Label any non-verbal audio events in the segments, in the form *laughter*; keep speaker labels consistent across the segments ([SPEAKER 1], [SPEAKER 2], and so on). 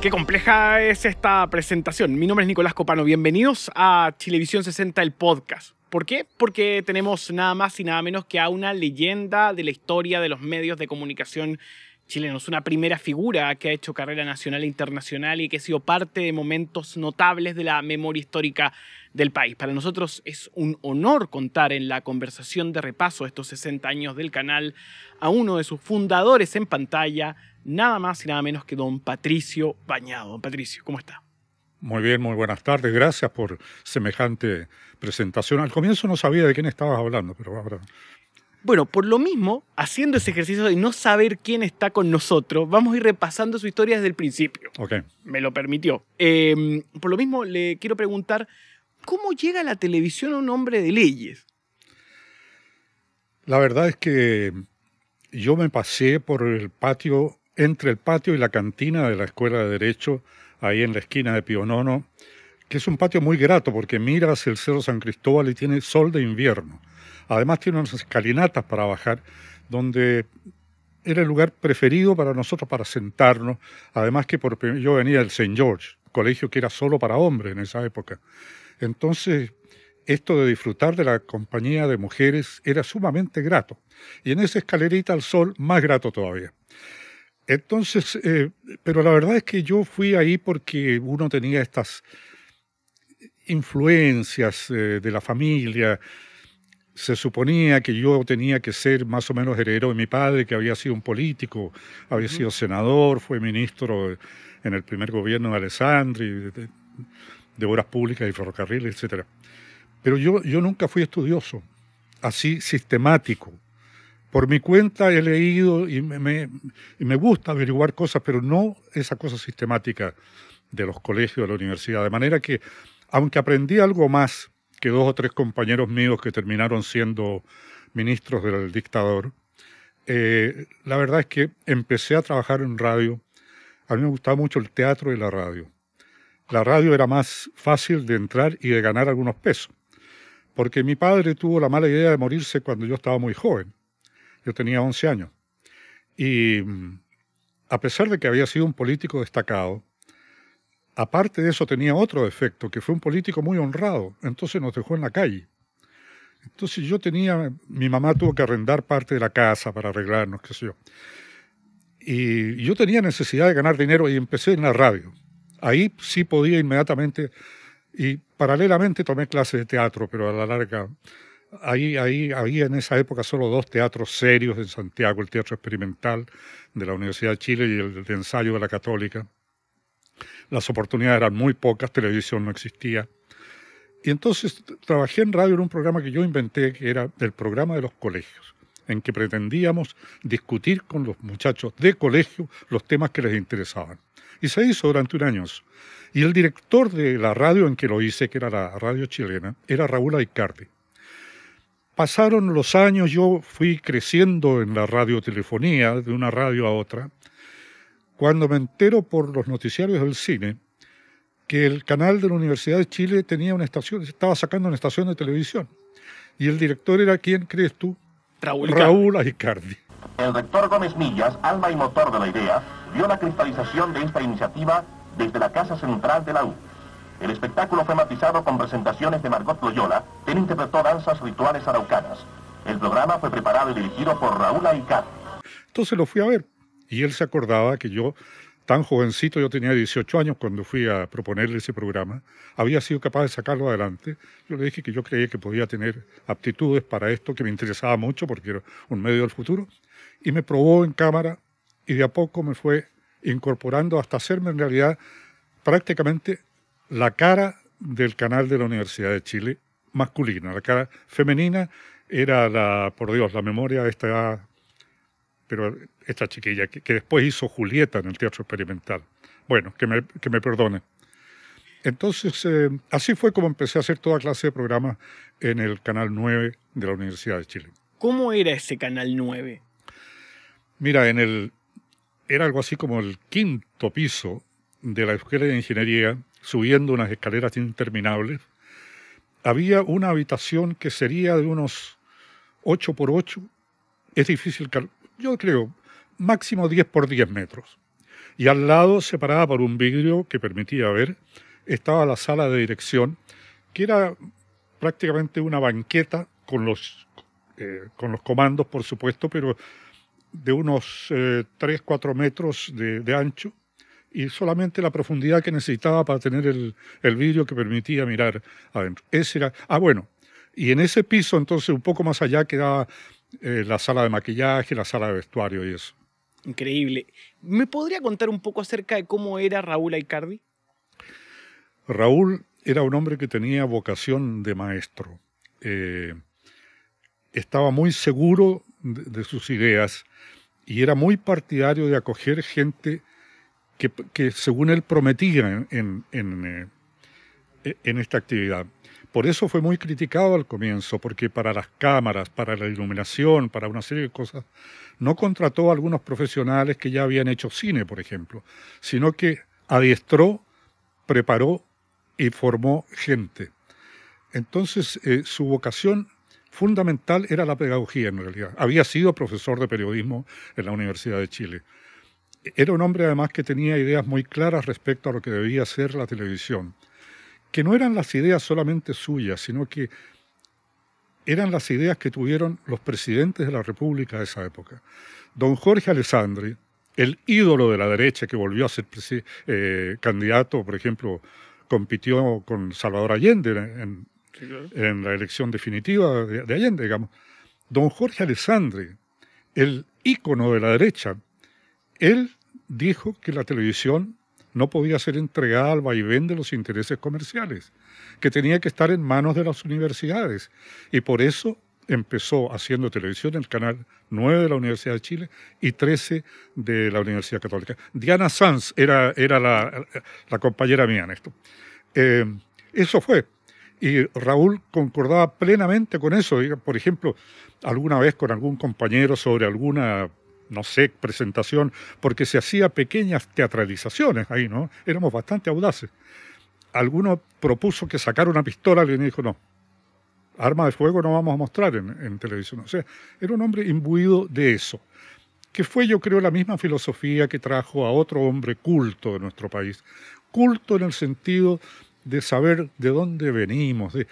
[SPEAKER 1] Qué compleja es esta presentación. Mi nombre es Nicolás Copano. Bienvenidos a Televisión 60, el podcast. ¿Por qué? Porque tenemos nada más y nada menos que a una leyenda de la historia de los medios de comunicación es Una primera figura que ha hecho carrera nacional e internacional y que ha sido parte de momentos notables de la memoria histórica del país. Para nosotros es un honor contar en la conversación de repaso de estos 60 años del canal a uno de sus fundadores en pantalla, nada más y nada menos que don Patricio Bañado. Don Patricio, ¿cómo está?
[SPEAKER 2] Muy bien, muy buenas tardes. Gracias por semejante presentación. Al comienzo no sabía de quién estabas hablando, pero ahora bueno,
[SPEAKER 1] por lo mismo, haciendo ese ejercicio de no saber quién está con nosotros, vamos a ir repasando su historia desde el principio. Ok. Me lo permitió. Em, por lo mismo, le quiero preguntar, ¿cómo llega a la televisión a un hombre de leyes?
[SPEAKER 2] La verdad es que yo me pasé por el patio, entre el patio y la cantina de la Escuela de Derecho, ahí en la esquina de Pionono, que es un patio muy grato porque miras el Cerro San Cristóbal y tiene sol de invierno Además tiene unas escalinatas para bajar, donde era el lugar preferido para nosotros para sentarnos. Además que yo venía del St. George, colegio que era solo para hombres en esa época. Entonces, esto de disfrutar de la compañía de mujeres era sumamente grato. Y en esa escalerita al sol, más grato todavía. Entonces, eh, pero la verdad es que yo fui ahí porque uno tenía estas influencias eh, de la familia, se suponía que yo tenía que ser más o menos heredero de mi padre, que había sido un político, había sido senador, fue ministro en el primer gobierno de Alessandri, de, Obras Públicas y Ferrocarriles, etc. Pero yo, yo nunca fui estudioso, así sistemático. Por mi cuenta he leído y me, me, gusta averiguar cosas, pero no esa cosa sistemática de los colegios, de la universidad. De manera que, aunque aprendí algo más que dos o tres compañeros míos que terminaron siendo ministros del dictador, eh, la verdad es que empecé a trabajar en radio. A mí me gustaba mucho el teatro y la radio. La radio era más fácil de entrar y de ganar algunos pesos, porque mi padre tuvo la mala idea de morirse cuando yo estaba muy joven. Yo tenía 11 años. Y mm, a pesar de que había sido un político destacado, aparte de eso tenía otro efecto, que fue un político muy honrado, entonces nos dejó en la calle. Entonces yo tenía, mi mamá tuvo que arrendar parte de la casa para arreglarnos, qué sé yo. Y yo tenía necesidad de ganar dinero y empecé en la radio. Ahí sí podía inmediatamente y paralelamente tomé clases de teatro, pero a la larga, ahí, ahí había en esa época solo dos teatros serios en Santiago, el Teatro Experimental de la Universidad de Chile y el de Ensayo de la Católica las oportunidades eran muy pocas, televisión no existía. Y entonces trabajé en radio en un programa que yo inventé, que era el programa de los colegios, en que pretendíamos discutir con los muchachos de colegio los temas que les interesaban. Y se hizo durante un año. Y el director de la radio en que lo hice, que era la radio chilena, era Raúl Aicardi. Pasaron los años, yo fui creciendo en la radiotelefonía, de una radio a otra, cuando me entero por los noticiarios del cine que el canal de la Universidad de Chile tenía una estación, estaba sacando una estación de televisión. Y el director era, ¿quién crees tú?
[SPEAKER 1] Raúl, Raúl Aicardi. El rector Gómez Millas, alma y motor de la idea, vio la cristalización de esta iniciativa desde la Casa Central de la U. El espectáculo fue matizado con presentaciones de Margot Loyola, quien interpretó danzas rituales araucanas. El programa fue preparado y dirigido por Raúl Aicardi.
[SPEAKER 2] Entonces lo fui a ver. Y él se acordaba que yo, tan jovencito, yo tenía 18 años cuando fui a proponerle ese programa, había sido capaz de sacarlo adelante. Yo le dije que yo creía que podía tener aptitudes para esto, que me interesaba mucho porque era un medio del futuro. Y me probó en cámara y de a poco me fue incorporando hasta hacerme en realidad prácticamente la cara del canal de la Universidad de Chile masculina. La cara femenina era, la, por Dios, la memoria de esta pero esta chiquilla que, después hizo Julieta en el Teatro Experimental. Bueno, que me, que me perdone. Entonces, eh, así fue como empecé a hacer toda clase de programas en el Canal 9 de la Universidad de Chile.
[SPEAKER 1] ¿Cómo era ese Canal 9?
[SPEAKER 2] Mira, en el, era algo así como el quinto piso de la Escuela de Ingeniería, subiendo unas escaleras interminables. Había una habitación que sería de unos 8 por 8. Es difícil yo creo, máximo 10 por 10 metros. Y al lado, separada por un vidrio que permitía ver, estaba la sala de dirección, que era prácticamente una banqueta con los, eh, con los comandos, por supuesto, pero de unos 3, eh, 4 metros de, ancho y solamente la profundidad que necesitaba para tener el, vidrio que permitía mirar adentro. era, ah, bueno, y en ese piso, entonces un poco más allá, quedaba eh, la sala de maquillaje, la sala de vestuario y eso.
[SPEAKER 1] Increíble. ¿Me podría contar un poco acerca de cómo era Raúl Aicardi?
[SPEAKER 2] Raúl era un hombre que tenía vocación de maestro. Eh, estaba muy seguro de, sus ideas y era muy partidario de acoger gente que, según él prometía en eh, esta actividad. Por eso fue muy criticado al comienzo, porque para las cámaras, para la iluminación, para una serie de cosas, no contrató a algunos profesionales que ya habían hecho cine, por ejemplo, sino que adiestró, preparó y formó gente. Entonces, eh, su vocación fundamental era la pedagogía, en realidad. Había sido profesor de periodismo en la Universidad de Chile. Era un hombre, además, que tenía ideas muy claras respecto a lo que debía ser la televisión que no eran las ideas solamente suyas, sino que eran las ideas que tuvieron los presidentes de la República de esa época. Don Jorge Alessandri, el ídolo de la derecha que volvió a ser eh, candidato, por ejemplo, compitió con Salvador Allende en, la elección definitiva de, Allende, digamos. Don Jorge Alessandri, el ícono de la derecha, él dijo que la televisión no podía ser entregada al vaivén de los intereses comerciales, que tenía que estar en manos de las universidades. Y por eso empezó haciendo televisión en el canal 9 de la Universidad de Chile y 13 de la Universidad Católica. Diana Sanz era, era la, compañera mía en esto. Eh, eso fue. Y Raúl concordaba plenamente con eso. Por ejemplo, alguna vez con algún compañero sobre alguna no sé, presentación, porque se hacía pequeñas teatralizaciones ahí, ¿no? Éramos bastante audaces. Alguno propuso que sacara una pistola, alguien dijo, no, arma de fuego no vamos a mostrar en, televisión. O sea, era un hombre imbuido de eso, que fue yo creo la misma filosofía que trajo a otro hombre culto de nuestro país, culto en el sentido de saber de dónde venimos, de,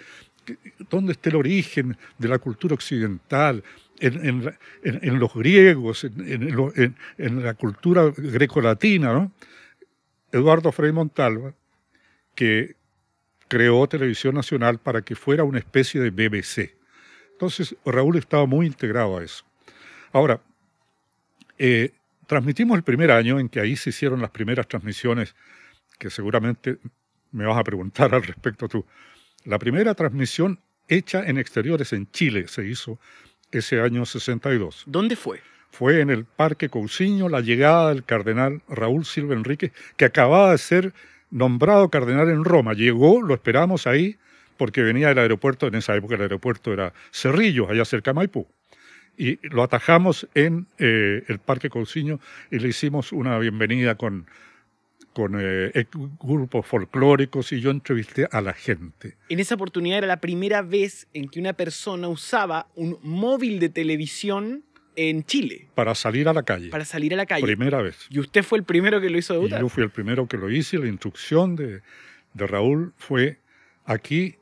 [SPEAKER 2] dónde está el origen de la cultura occidental, en, los griegos, en, la cultura grecolatina. ¿no? Eduardo Frei Montalva, que creó Televisión Nacional para que fuera una especie de BBC. Entonces, Raúl estaba muy integrado a eso. Ahora, eh, transmitimos el primer año en que ahí se hicieron las primeras transmisiones, que seguramente me vas a preguntar al respecto tú, la primera transmisión hecha en exteriores en Chile se hizo ese año 62. ¿Dónde fue? Fue en el Parque Cousiño la llegada del cardenal Raúl Silva Enríquez, que acababa de ser nombrado cardenal en Roma. Llegó, lo esperamos ahí, porque venía del aeropuerto, en esa época el aeropuerto era cerrillo allá cerca de Maipú. Y lo atajamos en eh, el Parque Cousiño y le hicimos una bienvenida con con eh, eh, grupos folclóricos y yo entrevisté a la gente.
[SPEAKER 1] En esa oportunidad era la primera vez en que una persona usaba un móvil de televisión en Chile.
[SPEAKER 2] Para salir a la calle.
[SPEAKER 1] Para salir a la calle. Primera vez. Y usted fue el primero que lo hizo debutar. yo
[SPEAKER 2] fui el primero que lo hice. La instrucción de, Raúl fue aquí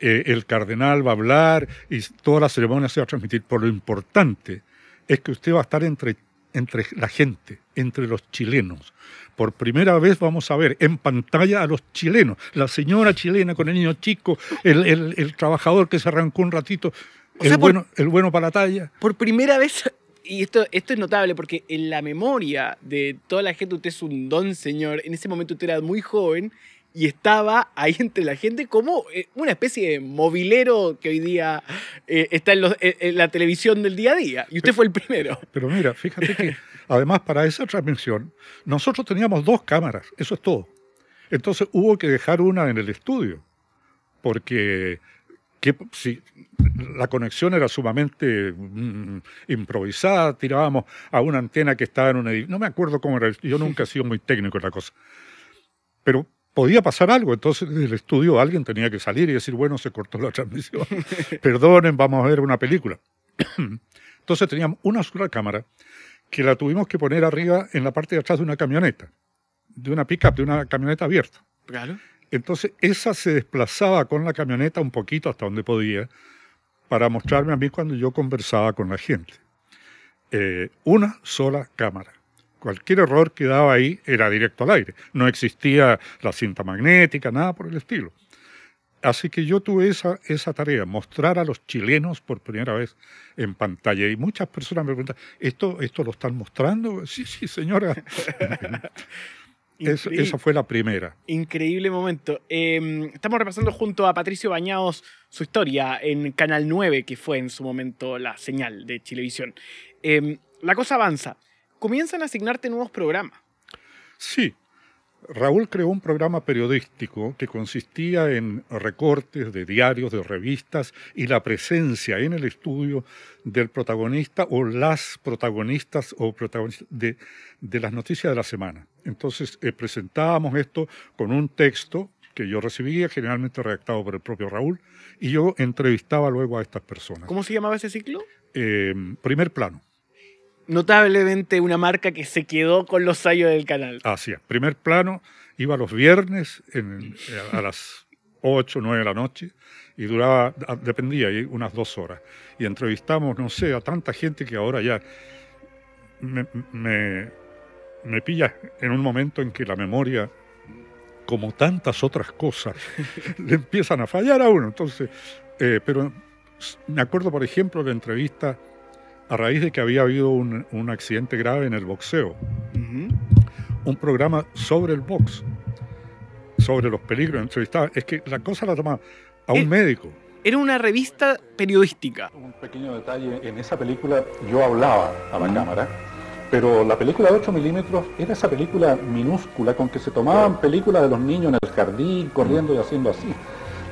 [SPEAKER 2] eh, el cardenal va a hablar y toda la ceremonia se va a transmitir. Por lo importante es que usted va a estar entre entre la gente, entre los chilenos. Por primera vez vamos a ver en pantalla a los chilenos, la señora chilena con el niño chico, el, el, trabajador que se arrancó un ratito, el, bueno, para la talla.
[SPEAKER 1] Por primera vez, *laughs* y esto, esto es notable porque en la memoria de toda la gente usted es un don señor, en ese momento usted era muy joven y estaba ahí *laughs* entre la gente como eh, una especie de movilero que hoy día eh, está eh, en, la televisión del día a día. Y usted fue el primero. *laughs*
[SPEAKER 2] Pero mira, fíjate que además para esa transmisión nosotros teníamos dos cámaras, eso es todo. Entonces hubo que dejar una en el estudio, porque si, la conexión era sumamente mm, improvisada, tirábamos a una antena que estaba en un edificio, no me acuerdo cómo era, yo nunca he sido muy técnico en la cosa, pero podía pasar algo. Entonces, el estudio alguien tenía que salir y decir, bueno, se cortó la transmisión, *laughs* perdonen, vamos a ver una película. *clears throat* Entonces teníamos una sola cámara que la tuvimos que poner arriba en la parte de atrás de una camioneta, de una pickup, de una camioneta abierta. Claro. Entonces, esa se desplazaba con la camioneta un poquito hasta donde podía para mostrarme a mí cuando yo conversaba con la gente. Eh, una sola cámara cualquier error que daba ahí era directo al aire. No existía la cinta magnética, nada por el estilo. Así que yo tuve esa, esa tarea, mostrar a los chilenos por primera vez en pantalla. Y muchas personas me preguntan, ¿esto, esto lo están mostrando? Sí, sí, señora. *laughs* esa fue la primera.
[SPEAKER 1] Increíble momento. Em, estamos repasando junto a Patricio Bañados su historia en Canal 9, que fue en su momento la señal de Chilevisión. Em, la cosa avanza comienzan a asignarte nuevos programas. Sí.
[SPEAKER 2] Raúl creó un programa periodístico que consistía en recortes de diarios, de revistas y la presencia en el estudio del protagonista o las protagonistas o protagonistas de, las noticias de la semana. Entonces eh, presentábamos esto con un texto que yo recibía, generalmente redactado por el propio Raúl, y yo entrevistaba luego a estas personas.
[SPEAKER 1] ¿Cómo se llamaba ese ciclo?
[SPEAKER 2] Eh, primer plano
[SPEAKER 1] notablemente una marca que se quedó con los sayos del canal.
[SPEAKER 2] Así es, primer plano, iba los viernes a las 8, 9 de la noche y duraba, dependía, unas dos horas. Y entrevistamos, no sé, a tanta gente que ahora ya me, me, pilla en un momento en que la memoria como tantas otras cosas, *laughs* le empiezan a fallar a uno. Entonces, eh, pero me acuerdo, por ejemplo, de la entrevista a raíz de que había habido un, accidente grave en el boxeo, un programa sobre el box, sobre los peligros, entrevistaba. Es que la cosa la tomaba a un eh, médico
[SPEAKER 1] era una revista periodística. Un pequeño detalle, en esa película yo hablaba a la
[SPEAKER 2] cámara, pero la película de 8 milímetros era esa película minúscula con que se tomaban películas de los niños en el jardín, corriendo y haciendo así.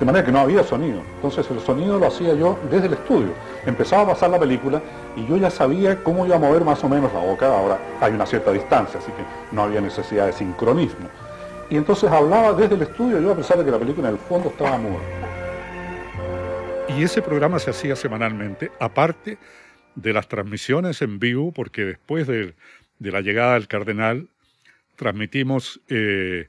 [SPEAKER 2] De manera que no había sonido. Entonces el sonido lo hacía yo desde el estudio. Empezaba a pasar la película y yo ya sabía cómo iba a mover más o menos la boca. Ahora hay una cierta distancia, así que no había necesidad de sincronismo. Y entonces hablaba desde el estudio yo a pesar de que la película en el fondo estaba muda. Y ese programa se hacía semanalmente, aparte de las transmisiones en vivo, porque después de, la llegada del cardenal transmitimos eh,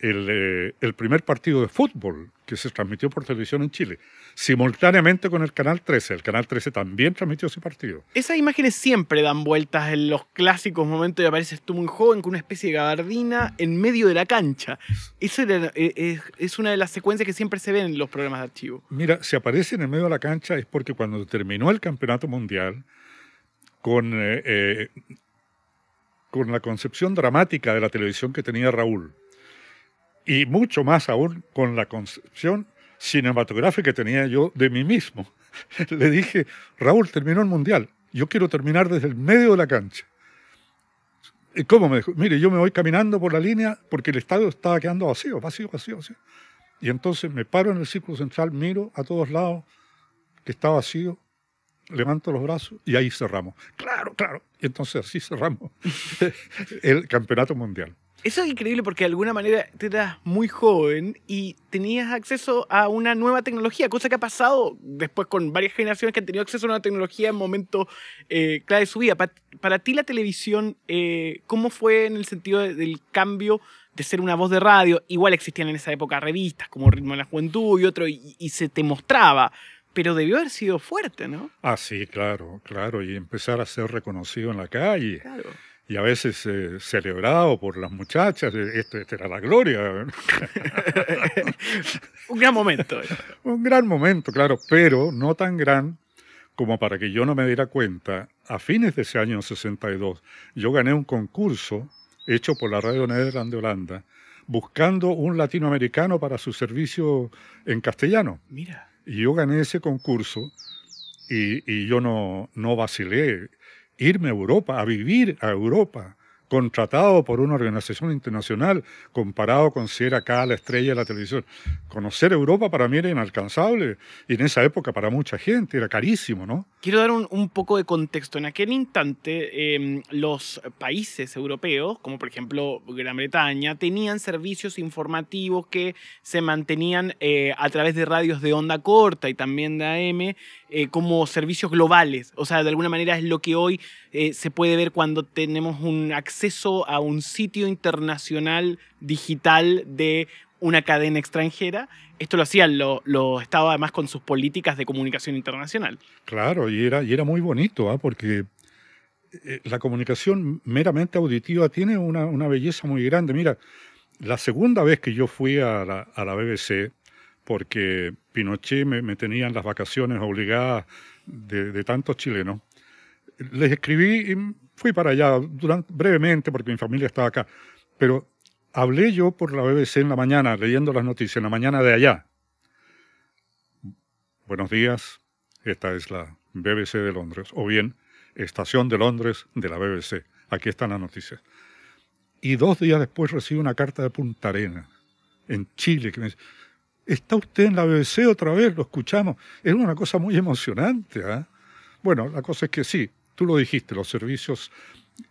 [SPEAKER 2] eh, el, primer partido de fútbol que se transmitió por televisión en Chile, simultáneamente con el Canal 13. El Canal 13 también transmitió ese partido.
[SPEAKER 1] Esas imágenes siempre dan vueltas en los clásicos momentos de apareces tú muy joven con una especie de gabardina en medio de la cancha. Esa eh, es una de las secuencias que siempre se ven en los programas de archivo.
[SPEAKER 2] Mira, si aparece en el medio de la cancha es porque cuando terminó el Campeonato Mundial, con... Eh, con la concepción dramática de la televisión que tenía Raúl, y mucho más aún con la concepción cinematográfica que tenía yo de mí mismo. *laughs* Le dije, Raúl, terminó el Mundial, yo quiero terminar desde el medio de la cancha. ¿Y cómo me dijo? Mire, yo me voy caminando por la línea porque el estadio estaba quedando vacío, vacío, vacío, vacío. Y entonces me paro en el círculo central, miro a todos lados que está vacío, levanto los brazos y ahí cerramos. Claro, claro. Y entonces así cerramos *laughs* el campeonato mundial.
[SPEAKER 1] Eso es increíble porque de alguna manera te eras muy joven y tenías acceso a una nueva tecnología, cosa que ha pasado después con varias generaciones que han tenido acceso a una tecnología en momentos eh, clave de su vida. para ti la televisión, eh, ¿cómo fue en el sentido del cambio de ser una voz de radio? Igual existían en esa época revistas como Ritmo de la Juventud y otro, y, y se te mostraba, pero debió haber sido fuerte, ¿no?
[SPEAKER 2] Ah, sí, claro, claro, y empezar a ser reconocido en la calle. Claro y a veces celebrado por las muchachas. Eh, esta era la gloria.
[SPEAKER 1] *laughs* Un gran momento. Eh.
[SPEAKER 2] Un gran momento, claro, pero no tan gran como para que yo no me diera cuenta. A fines de ese año 62, yo gané un concurso hecho por la Radio Nederland de Holanda buscando un latinoamericano para su servicio en castellano. Mira. Y yo gané ese concurso y, yo no, no vacilé irme a Europa, a vivir a Europa, contratado por una organización internacional, comparado con ser acá la estrella de la televisión. Conocer Europa para mí era inalcanzable y en esa época para mucha gente era carísimo, ¿no?
[SPEAKER 1] Quiero dar un, poco de contexto. En aquel instante, em, los países europeos, como por ejemplo Gran Bretaña, tenían servicios informativos que se mantenían eh, a través de radios de onda corta y también de AM eh, como servicios globales. O sea, de alguna manera es lo que hoy eh, se puede ver cuando tenemos un acceso a un sitio internacional digital de una cadena extranjera. Esto lo hacían lo, lo además con sus políticas de comunicación internacional.
[SPEAKER 2] Claro, y era, y era muy bonito, ¿ah? porque eh, la comunicación meramente auditiva tiene una, belleza muy grande. Mira, la segunda vez que yo fui a la, a la BBC, porque Pinochet me, tenía en las vacaciones obligadas de, tantos chilenos. Les escribí y fui para allá brevemente porque mi familia estaba acá, pero hablé yo por la BBC en la mañana, leyendo las noticias, en la mañana de allá. Buenos días, esta es la BBC de Londres, o bien Estación de Londres de la BBC. Aquí están las noticias. Y dos días después recibí una carta de Punta Arena, en Chile, que me dice, Está usted en la BBC otra vez, lo escuchamos. Es una cosa muy emocionante. ¿ah? Bueno, la cosa es que sí, tú lo dijiste, los servicios,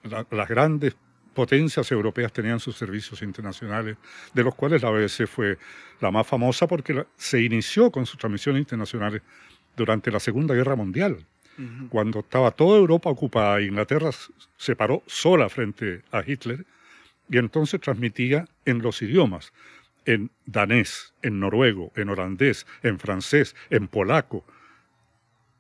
[SPEAKER 2] las grandes potencias europeas tenían sus servicios internacionales, de los cuales la BBC fue la más famosa porque se inició con sus transmisiones internacionales durante la Segunda Guerra Mundial, cuando estaba toda Europa ocupada, Inglaterra se paró sola frente a Hitler y entonces transmitía en los idiomas en danés, en noruego, en holandés, en francés, en polaco,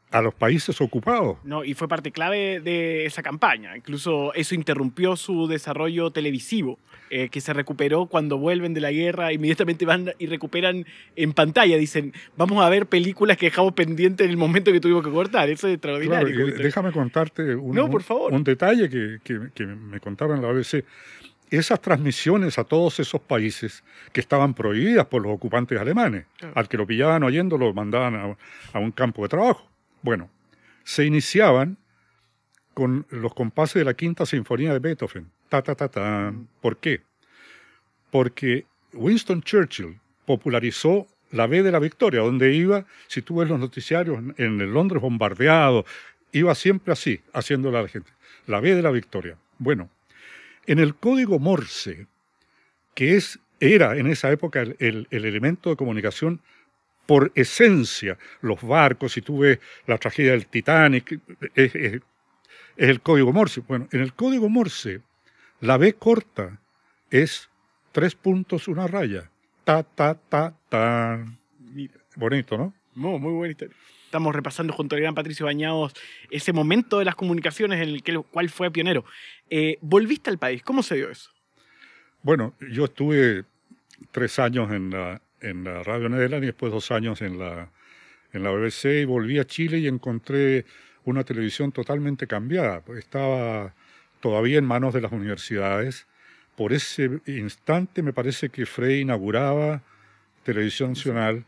[SPEAKER 2] a los países ocupados.
[SPEAKER 1] No, y fue parte clave de esa campaña. Incluso eso interrumpió su desarrollo televisivo, eh, que se recuperó cuando vuelven de la guerra, inmediatamente van y recuperan en pantalla. Dicen, vamos a ver películas que dejamos pendientes en el momento que tuvimos que cortar. Eso es extraordinario. Eh,
[SPEAKER 2] déjame contarte un, detalle que, que me contaba en la ABC esas transmisiones a todos esos países que estaban prohibidas por los ocupantes alemanes. Al que lo pillaban oyendo lo mandaban a, un campo de trabajo. Bueno, se iniciaban con los compases de la Quinta Sinfonía de Beethoven. Ta, ta, ta, ta. ¿Por qué? Porque Winston Churchill popularizó la B de la Victoria, donde iba, si tú ves los noticiarios en el Londres bombardeado, iba siempre así, haciéndola a la gente. La B de la Victoria. Bueno, en el código Morse, que es, era en esa época el, elemento de comunicación por esencia, los barcos, si tú ves la tragedia del Titanic, es, el código Morse. Bueno, en el código Morse, la B corta es
[SPEAKER 1] tres puntos, una raya. Ta, ta, ta, ta. Bonito, ¿no? No, muy bonito. Estamos repasando junto al gran Patricio Bañados ese momento de las comunicaciones en el que, cual fue pionero. Eh, ¿Volviste al país? ¿Cómo se dio eso?
[SPEAKER 2] Bueno, yo estuve tres años en la, en la Radio Nederland y después dos años en la, en la BBC y volví a Chile y encontré una televisión totalmente cambiada. Estaba todavía en manos de las universidades. Por ese instante me parece que Frey inauguraba Televisión Nacional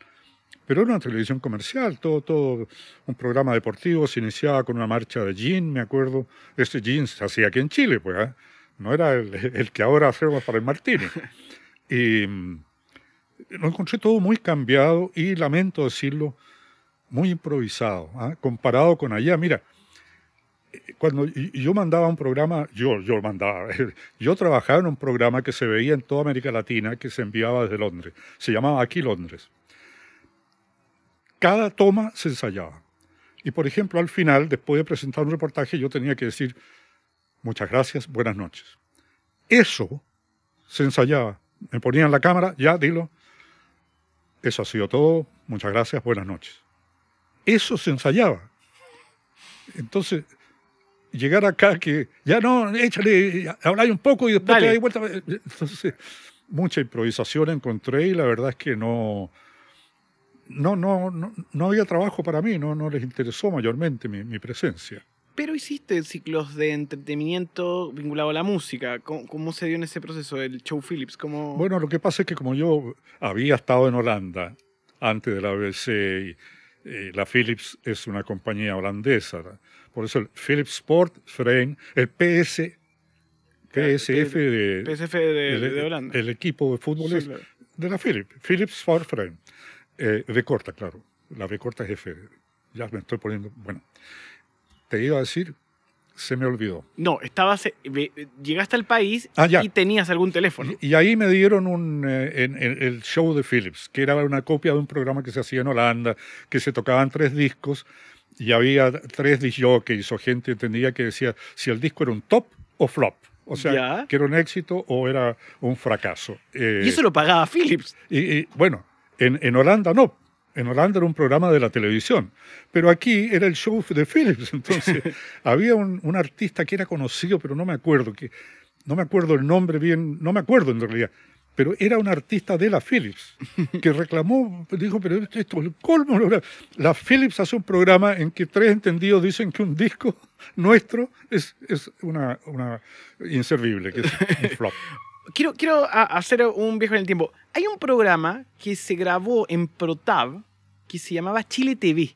[SPEAKER 2] pero era una televisión comercial, todo, todo un programa deportivo, se iniciaba con una marcha de jeans, me acuerdo, este jeans se hacía aquí en Chile, pues, ¿eh? no era el, que ahora hacemos para el Martínez. *laughs* Y mm, lo encontré todo muy cambiado y, lamento decirlo, muy improvisado, ¿ah? comparado con allá, mira, cuando yo mandaba un programa, yo, yo mandaba, *laughs* yo trabajaba en un programa que se veía en toda América Latina, que se enviaba desde Londres, se llamaba Aquí Londres. Cada toma se ensayaba. Y por ejemplo, al final, después de presentar un reportaje, yo tenía que decir, muchas gracias, buenas noches. Eso se ensayaba. Me ponían la cámara, ya, dilo. Eso ha sido todo, muchas gracias, buenas noches. Eso se ensayaba. Entonces, llegar acá que, ya no, échale, habláis un poco y después te dais vuelta. Entonces, mucha improvisación encontré y la verdad es que no no, no, no, había trabajo para mí, no, no les interesó mayormente mi, mi presencia.
[SPEAKER 1] Pero hiciste ciclos de entretenimiento vinculado a la música. ¿Cómo, se dio en ese proceso el show Philips? ¿Cómo...
[SPEAKER 2] Bueno, lo que pasa es que como yo había estado en Holanda antes de la BBC, y, eh, la Philips es una compañía holandesa. Por eso el Philips Sport Frame, el PSF de,
[SPEAKER 1] de, Holanda.
[SPEAKER 2] El, equipo de fútbol es de la Philips, Philips Sport Frame. Eh, corta, claro. La B corta es jefe Ya me estoy poniendo. Bueno, te iba a decir, se me olvidó.
[SPEAKER 1] No, estabas, eh, eh, llegaste al país ah, y tenías algún teléfono. Y, ahí
[SPEAKER 2] me dieron un, eh, en, el show de Philips, que era una copia de un programa que se hacía en Holanda, que se tocaban tres discos y había tres que o gente entendía que decía si el disco era un top o flop. O sea, que era un éxito o era un fracaso. y eso lo pagaba Philips. y bueno, en, Holanda no, en Holanda era un programa de la televisión, pero aquí era el show de Philips. *laughs* Entonces, había un, artista que era conocido, pero no me acuerdo, que, no me acuerdo el nombre bien, no me acuerdo en realidad, pero era un artista de la Philips que reclamó, dijo, pero esto, es el colmo. La Philips hace un programa en que tres entendidos dicen que un disco *laughs* nuestro
[SPEAKER 1] es, es una, una inservible, que es un flop. *laughs* quiero, ah, hacer un viejo en el tiempo. Hay un programa que se grabó en ProTab que se llamaba Chile TV.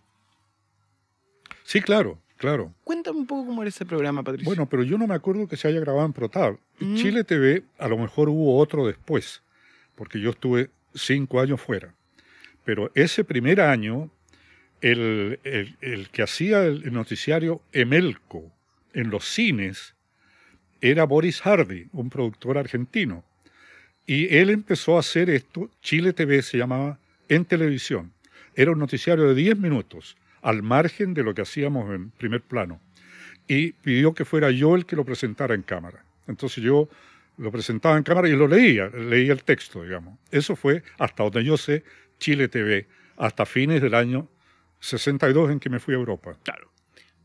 [SPEAKER 1] Sí, claro, claro. Cuéntame un poco cómo era ese
[SPEAKER 2] programa, Patricio. Bueno, pero yo no me acuerdo que se haya grabado en ProTab. Mm. Chile TV, a lo mejor hubo otro después, porque yo estuve cinco años fuera. Pero ese primer año, el, el que hacía el noticiario Emelco en los cines era Boris Hardy, un productor argentino. Y él empezó a hacer esto, Chile TV se llamaba, en televisión. Era un noticiario de 10 minutos, al margen de lo que hacíamos en primer plano. Y pidió que fuera yo el que lo presentara en cámara. Entonces yo lo presentaba en cámara y lo leía, leía el texto, digamos. Eso fue, hasta donde yo sé, Chile TV, hasta fines del año 62 en que me fui a Europa. Claro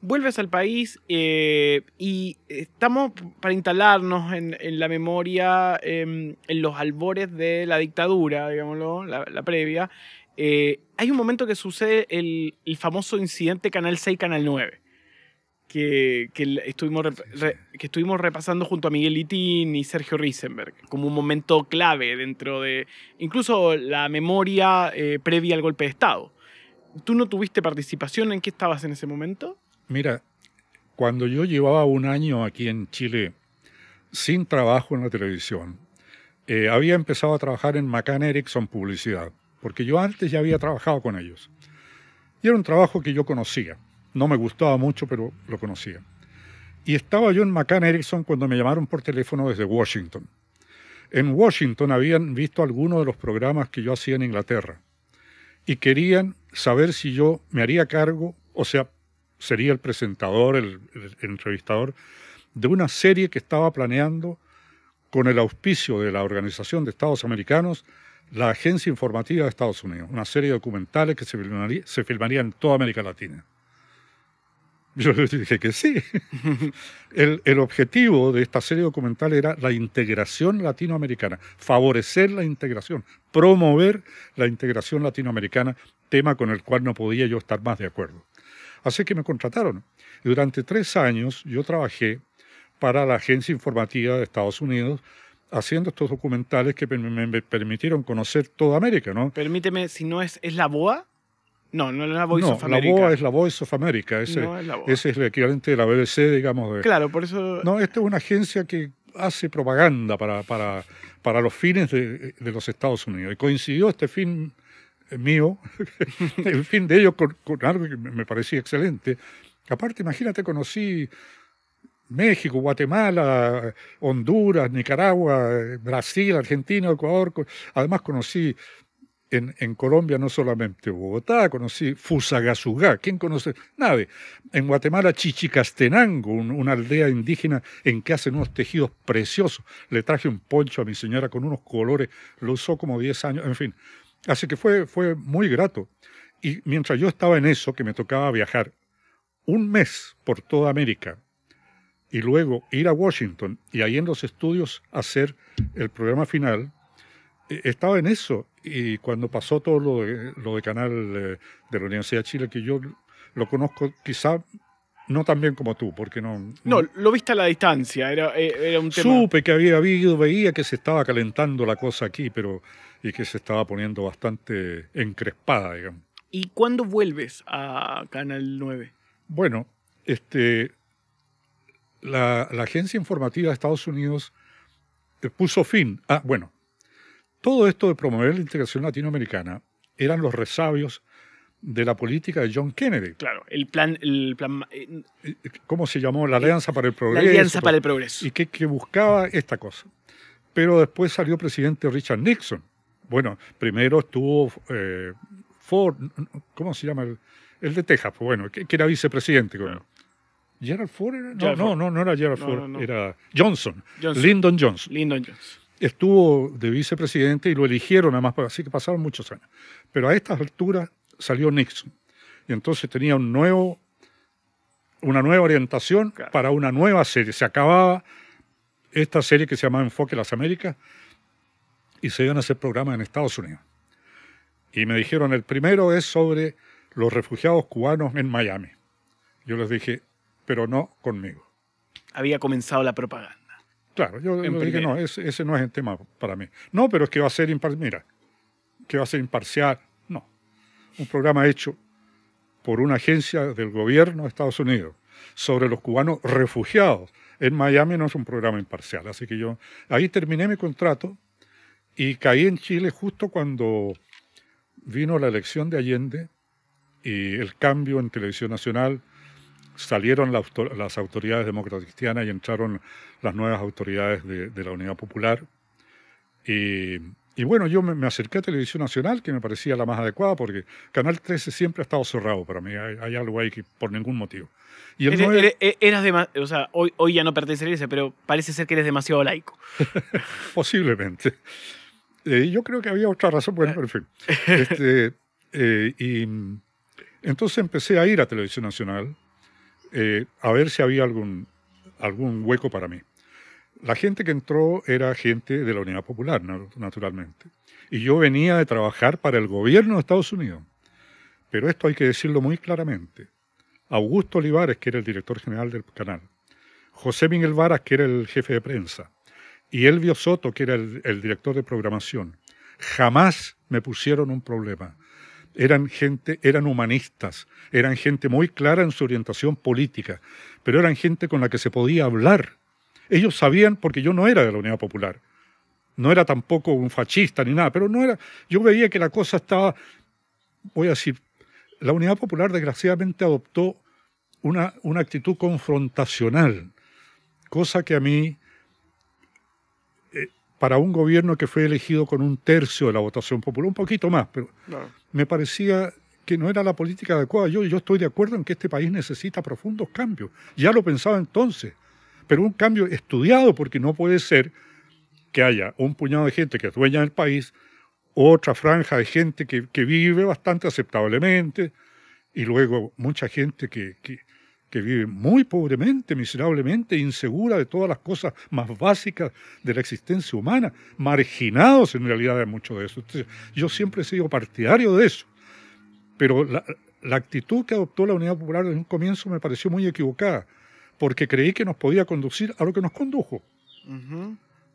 [SPEAKER 1] vuelves al país eh, y estamos para instalarnos en, la memoria, em, en los albores de la dictadura, digámoslo, la, previa. Eh, hay un momento que sucede el, famoso incidente Canal 6, Canal 9. Que, que estuvimos que estuvimos repasando junto a Miguel Itín y Sergio Risenberg, como un momento clave dentro de incluso la memoria eh, previa al golpe de Estado. ¿Tú no tuviste participación? ¿En qué estabas en ese momento? Mira, cuando yo
[SPEAKER 2] llevaba un año aquí en Chile sin trabajo en la televisión, eh, había empezado a trabajar en McCann Erickson Publicidad, porque yo antes ya había trabajado con ellos. Y era un trabajo que yo conocía. No me gustaba mucho, pero lo conocía. Y estaba yo en McCann Erickson cuando me llamaron por teléfono desde Washington. En Washington habían visto algunos de los programas que yo hacía en Inglaterra y querían saber si yo me haría cargo, o sea, sería el presentador, el, entrevistador de una serie que estaba planeando con el auspicio de la Organización de Estados Americanos, la Agencia Informativa de Estados Unidos, una serie de documentales que se filmaría, en toda América Latina. Yo le dije que sí. *laughs* El, el, objetivo de esta serie documental era la integración latinoamericana, favorecer la integración, promover la integración latinoamericana, tema con el cual no podía yo estar más de acuerdo. Así que me contrataron. Durante tres años yo trabajé para la agencia informativa de Estados Unidos haciendo estos documentales que me permitieron conocer toda América, ¿no?
[SPEAKER 1] Permíteme, si no es, ¿es la BOA? No, no es la Voice of America. La BOA es
[SPEAKER 2] la Voice of America, ese, es, la ese es el equivalente de la BBC, digamos. claro, por eso... No, esta es una agencia que hace propaganda para, para, para los fines de, de los Estados Unidos. Y coincidió este fin mío, *laughs* en fin, de ellos con, algo que me parecía excelente. Aparte, imagínate, conocí México, Guatemala, Honduras, Nicaragua, Brasil, Argentina, Ecuador. Además, conocí en, Colombia no solamente Bogotá, conocí Fusagasugá, ¿quién conoce? Nadie. En Guatemala, Chichicastenango, una aldea indígena en que hacen unos tejidos preciosos. Le traje un poncho a mi señora con unos colores, lo usó como 10 años, en fin. Así que fue, fue muy grato. Y mientras yo estaba en eso, que me tocaba viajar un mes por toda América y luego ir a Washington y ahí en los estudios hacer el programa final, e, estaba en eso. Y cuando pasó todo lo de, lo de Canal eh, de la Universidad de Chile, que yo lo conozco quizá no tan bien como tú, porque no...
[SPEAKER 1] No, lo viste a la distancia, era, eh, era un tema... Supe
[SPEAKER 2] que había habido, veía que se estaba calentando la cosa aquí, pero... y que se estaba poniendo bastante encrespada, digamos.
[SPEAKER 1] ¿Y cuándo vuelves a Canal 9? Bueno,
[SPEAKER 2] este, la, la, agencia informativa de Estados Unidos eh, puso fin a, ah, bueno, todo esto de promover la integración latinoamericana eran los resabios de la política de John Kennedy.
[SPEAKER 1] Claro, el plan... El plan eh, eh, eh,
[SPEAKER 2] ¿Cómo se llamó? La Alianza para el Progreso. La Alianza para el
[SPEAKER 1] Progreso. Y que, buscaba esta cosa.
[SPEAKER 2] Pero después salió presidente Richard Nixon. Bueno, primero estuvo Ford, ¿cómo se llama? El, de Texas, pues bueno, que, era vicepresidente. ¿Gerald Ford era? No, no, no, era Gerald Ford, era Johnson, Johnson, Lyndon Johnson. Lyndon Johnson estuvo de vicepresidente y lo eligieron, además, así que pasaron muchos años. Pero a estas alturas salió Nixon. Y entonces tenía un nuevo, una nueva orientación para una nueva serie. Se acababa esta serie que se llamaba Enfoque las Américas y se iban a hacer programas en Estados Unidos. Y me dijeron, el primero es sobre los refugiados cubanos en Miami. Yo les dije, pero no conmigo.
[SPEAKER 1] Había comenzado la propaganda.
[SPEAKER 2] Claro, yo, dije, no, ese, no es el tema para mí. No, pero es que va a ser imparcial. Mira, que va a ser imparcial un programa hecho por una agencia del gobierno de Estados Unidos sobre los cubanos refugiados en Miami no es un programa imparcial. Así que yo ahí terminé mi contrato y caí en Chile justo cuando vino la elección de Allende y el cambio en Televisión Nacional. Salieron las autoridades demócratas y entraron las nuevas autoridades de, de la Unidad Popular. Y y bueno, yo me, acerqué a Televisión Nacional, que me parecía la más adecuada, porque Canal 13 siempre
[SPEAKER 1] ha estado cerrado para mí. Hay, algo ahí que por ningún motivo. Y e, o sea, hoy, hoy ya no pertenece a pero parece ser que eres demasiado laico. *laughs*
[SPEAKER 2] *laughs* Posiblemente. Eh, y yo creo que había otra razón, bueno, pero en fin. *laughs* Este, eh, y entonces empecé a ir a Televisión Nacional eh, a ver si había algún, algún hueco para mí la gente que entró era gente de la Unidad Popular, naturalmente. Y yo venía de trabajar para el gobierno de Estados Unidos. Pero esto hay que decirlo muy claramente. Augusto Olivares, que era el director general del canal, José Miguel Varas, que era el jefe de prensa, y Elvio Soto, que era el, el director de programación, jamás me pusieron un problema. Eran gente, eran humanistas, eran gente muy clara en su orientación política, pero eran gente con la que se podía hablar ellos sabían, porque yo no era de la Unidad Popular, no era tampoco un fascista ni nada, pero no era, yo veía que la cosa estaba, voy a decir, la Unidad Popular desgraciadamente adoptó una, una actitud confrontacional, cosa que a mí, eh, para un gobierno que fue elegido con un tercio de la votación popular, un poquito más, pero me parecía que no era la política adecuada. Yo, yo estoy de acuerdo en que este país necesita profundos cambios. Ya lo pensaba entonces pero un cambio estudiado, porque no puede ser que haya un puñado de gente que es dueña del país, otra franja de gente que, que vive bastante aceptablemente, y luego mucha gente que, que, vive muy pobremente, miserablemente, insegura de todas las cosas más básicas de la existencia humana, marginados en realidad de mucho de eso. yo siempre he sido partidario de eso, pero la actitud que adoptó la Unidad Popular en un comienzo me pareció muy equivocada porque creí que nos podía conducir a lo que nos condujo.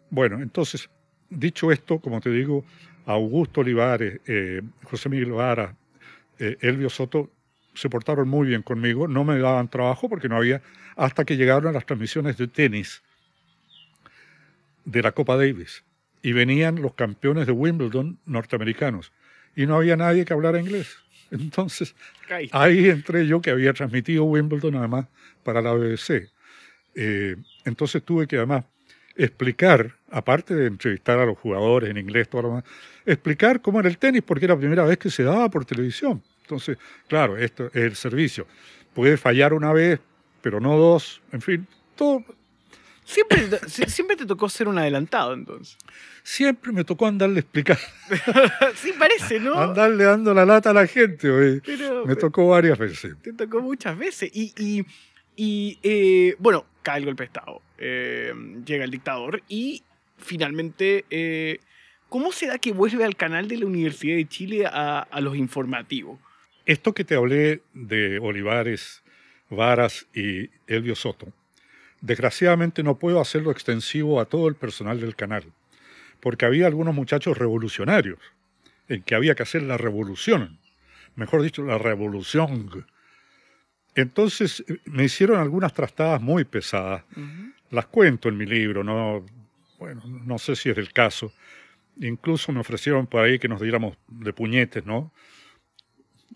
[SPEAKER 2] Bueno, entonces, dicho esto, como te digo, Augusto Olivares, eh, José Miguel Vara, eh, Elvio Soto se portaron muy bien conmigo, no me daban trabajo porque no había, hasta que llegaron las transmisiones de tenis de la Copa Davis y venían los campeones de Wimbledon norteamericanos y no había nadie que hablara inglés. Entonces, ahí entré yo que había transmitido Wimbledon además para la BBC. Eh, entonces tuve que además explicar, aparte de entrevistar a los jugadores en inglés, todo explicar cómo era el tenis, porque era la primera vez que se daba por televisión. Entonces, claro, esto es el servicio. Puede fallar una vez, pero no dos, en fin, todo, Siempre, te tocó ser un adelantado, entonces. Siempre me tocó andarle explicar.
[SPEAKER 1] *laughs* sí, parece, ¿no?
[SPEAKER 2] Andarle dando la lata a la gente. hoy. me tocó varias veces.
[SPEAKER 1] Te tocó muchas veces. Y, eh, bueno, cae el golpe de Estado. Eh, llega el dictador y finalmente, eh, ¿cómo se da que vuelve al canal de la Universidad de Chile a, a los informativos? Esto
[SPEAKER 2] que te hablé de Olivares, Varas y Elvio Soto Desgraciadamente no puedo hacerlo extensivo a todo el personal del canal, porque había algunos muchachos revolucionarios, en que había que hacer la revolución, mejor dicho, la revolución. Entonces eh, me hicieron algunas trastadas muy pesadas. Las cuento en mi libro, no, bueno, no sé si es el caso. Incluso me ofrecieron por ahí que nos diéramos de puñetes, ¿no?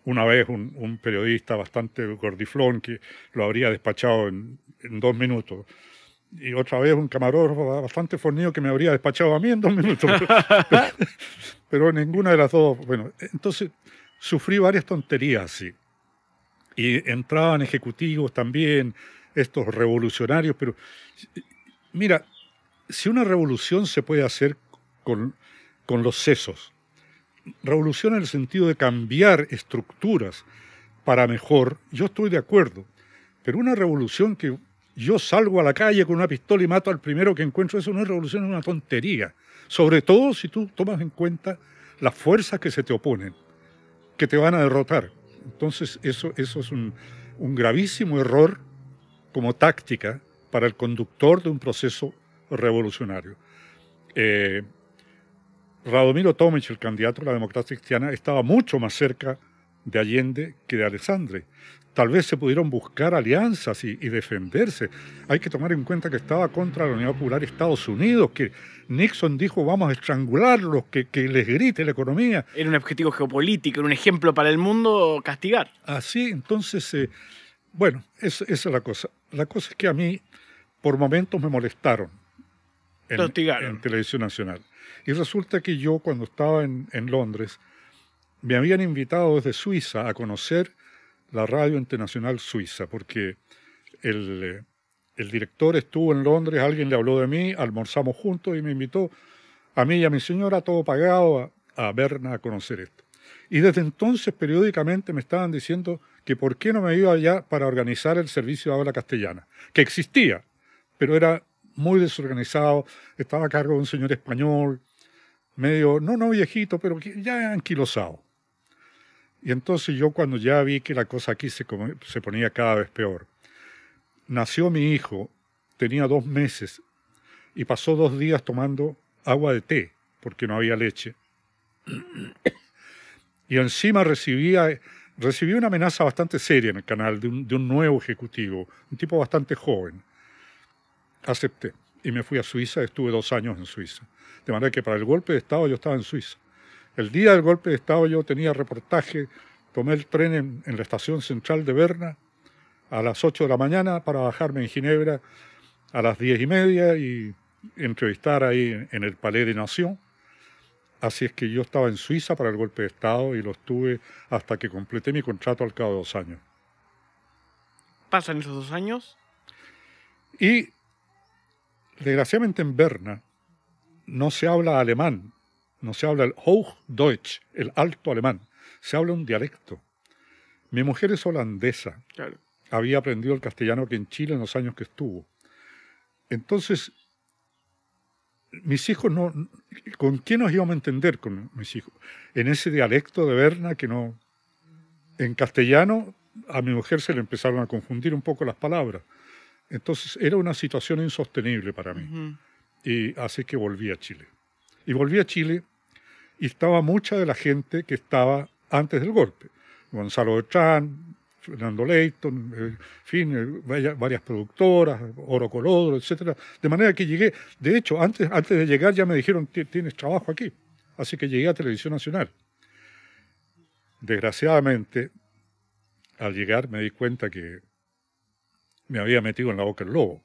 [SPEAKER 2] una vez un, periodista bastante gordiflón que lo habría despachado en, dos minutos. Y otra vez un camarógrafo bastante fornido que me habría despachado a mí en dos minutos. *laughs* pero, ninguna de las dos. Bueno, entonces sufrí varias tonterías así. Y entraban ejecutivos también, estos revolucionarios, pero mira, si una revolución se puede hacer con, con los sesos, revolución en el sentido de cambiar estructuras para mejor, yo estoy de acuerdo, pero una revolución que yo salgo a la calle con una pistola y mato al primero que encuentro, eso no es revolución, es una tontería, sobre todo si tú tomas en cuenta las fuerzas que se te oponen, que te van a derrotar. Entonces eso, eso es un, gravísimo error como táctica para el conductor de un proceso revolucionario. Eh, Radomiro Tomic, el candidato de la democracia cristiana, estaba mucho más cerca de Allende que de Alessandre. Tal vez se pudieron buscar alianzas y, defenderse. Hay que tomar en cuenta que estaba contra la Unión Popular de Estados Unidos, que Nixon dijo vamos a estrangularlos, que, les grite la economía.
[SPEAKER 1] Era un objetivo geopolítico, era un ejemplo para el mundo castigar.
[SPEAKER 2] Así, entonces, eh, bueno, es, esa es la cosa. La cosa es que a mí por momentos me molestaron en, televisión nacional. Y resulta que yo cuando estaba en, Londres, me habían invitado desde Suiza a conocer la Radio Internacional Suiza, porque eh, el, director estuvo en Londres, alguien le habló de mí, almorzamos juntos y me invitó a mí y a mi señora, todo pagado, a, a a conocer esto. Y desde entonces periódicamente me estaban diciendo que por qué no me iba allá para organizar el servicio de habla castellana, que existía, pero era muy desorganizado, estaba a cargo de un señor español, medio, no, no viejito, pero ya anquilosado. Y entonces yo cuando ya vi que la cosa aquí se, ponía cada vez peor, nació mi hijo, tenía dos meses, y pasó dos días tomando agua de té, porque no había leche. Y encima recibía, recibí una amenaza bastante seria en el canal de un nuevo ejecutivo, un tipo bastante joven acepté y me fui a Suiza, estuve dos años en Suiza. De manera que para el golpe de Estado yo estaba en Suiza. El día del golpe de Estado yo tenía reportaje, tomé el tren en, la estación central de Berna a las 8 de la mañana para bajarme en Ginebra a las 10 y media y entrevistar ahí en, en el Palais de Nación. Así es que yo estaba en Suiza para el golpe de Estado y lo estuve hasta que completé mi contrato al cabo de dos años.
[SPEAKER 1] ¿Pasan esos dos años?
[SPEAKER 2] Y Desgraciadamente en Berna no se habla alemán, no se habla el Hochdeutsch, el alto alemán, se habla un dialecto. Mi mujer es holandesa, había aprendido el castellano aquí en Chile en los años que estuvo. Entonces, mis hijos no, ¿con quién nos íbamos a entender con mis hijos? En ese dialecto de Berna que no, en castellano a mi mujer se le empezaron a confundir un poco las palabras. Entonces era una situación insostenible para mí. Y así que volví a Chile. Y volví a Chile y estaba mucha de la gente que estaba antes del golpe. Gonzalo Bertrán, Fernando Leighton, eh, eh, varias productoras, Oro Colodro, etc. De manera que llegué, de hecho, antes, antes de llegar ya me dijeron, tienes trabajo aquí. Así que llegué a Televisión Nacional. Desgraciadamente, al llegar me di cuenta que me había metido en la boca el lobo.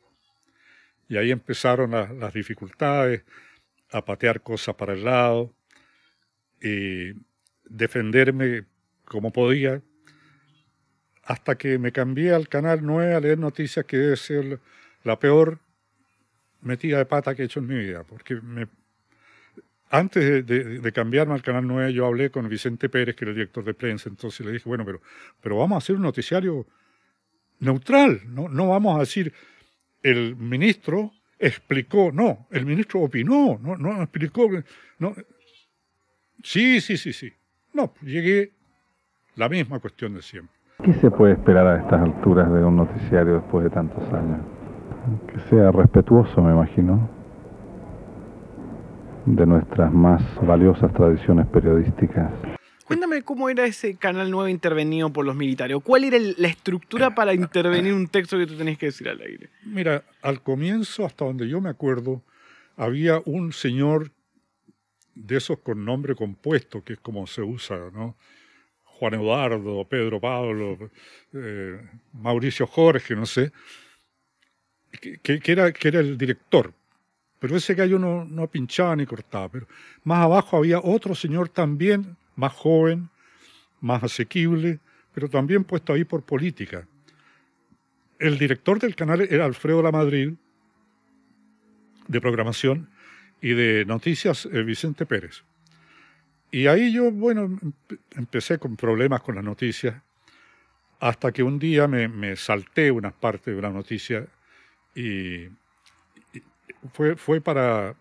[SPEAKER 2] Y ahí empezaron las, dificultades, a patear cosas para el lado, y defenderme como podía, hasta que me cambié al canal 9 a leer noticias, que debe ser la peor metida de pata que he hecho en mi vida, porque antes de, cambiarme al Canal 9, yo hablé con Vicente Pérez, que era el director de prensa, entonces le dije, bueno, pero, pero vamos a hacer un noticiario neutral. No, no vamos a decir el ministro explicó, no, el ministro opinó, no, no explicó. No. Sí, sí, sí, sí. No, pues, llegué la misma cuestión de siempre. ¿Qué se puede esperar a estas alturas de un noticiario después de tantos años? Que sea respetuoso, me imagino, de nuestras más valiosas tradiciones periodísticas.
[SPEAKER 1] Cuéntame cómo era ese Canal 9 intervenido por los militares. ¿Cuál era la estructura eh, para eh, intervenir eh. un texto que tú tenías que decir al aire? Mira,
[SPEAKER 2] al comienzo, hasta donde yo me acuerdo, había un señor de esos con nombre compuesto, que es como se usa, ¿no? Juan Eduardo, Pedro Pablo, Mauricio Jorge, no sé, que, era, que era el director. Pero ese gallo no, no pinchaba ni cortaba. Pero más abajo había otro señor también más joven, más asequible, pero también puesto ahí por política. El director del canal era Alfredo Lamadrid, de programación, y de noticias eh, Vicente Pérez. Y ahí yo, bueno, empecé con problemas con las noticias, hasta que un día me, salté unas partes de una noticia y, fue, fue para,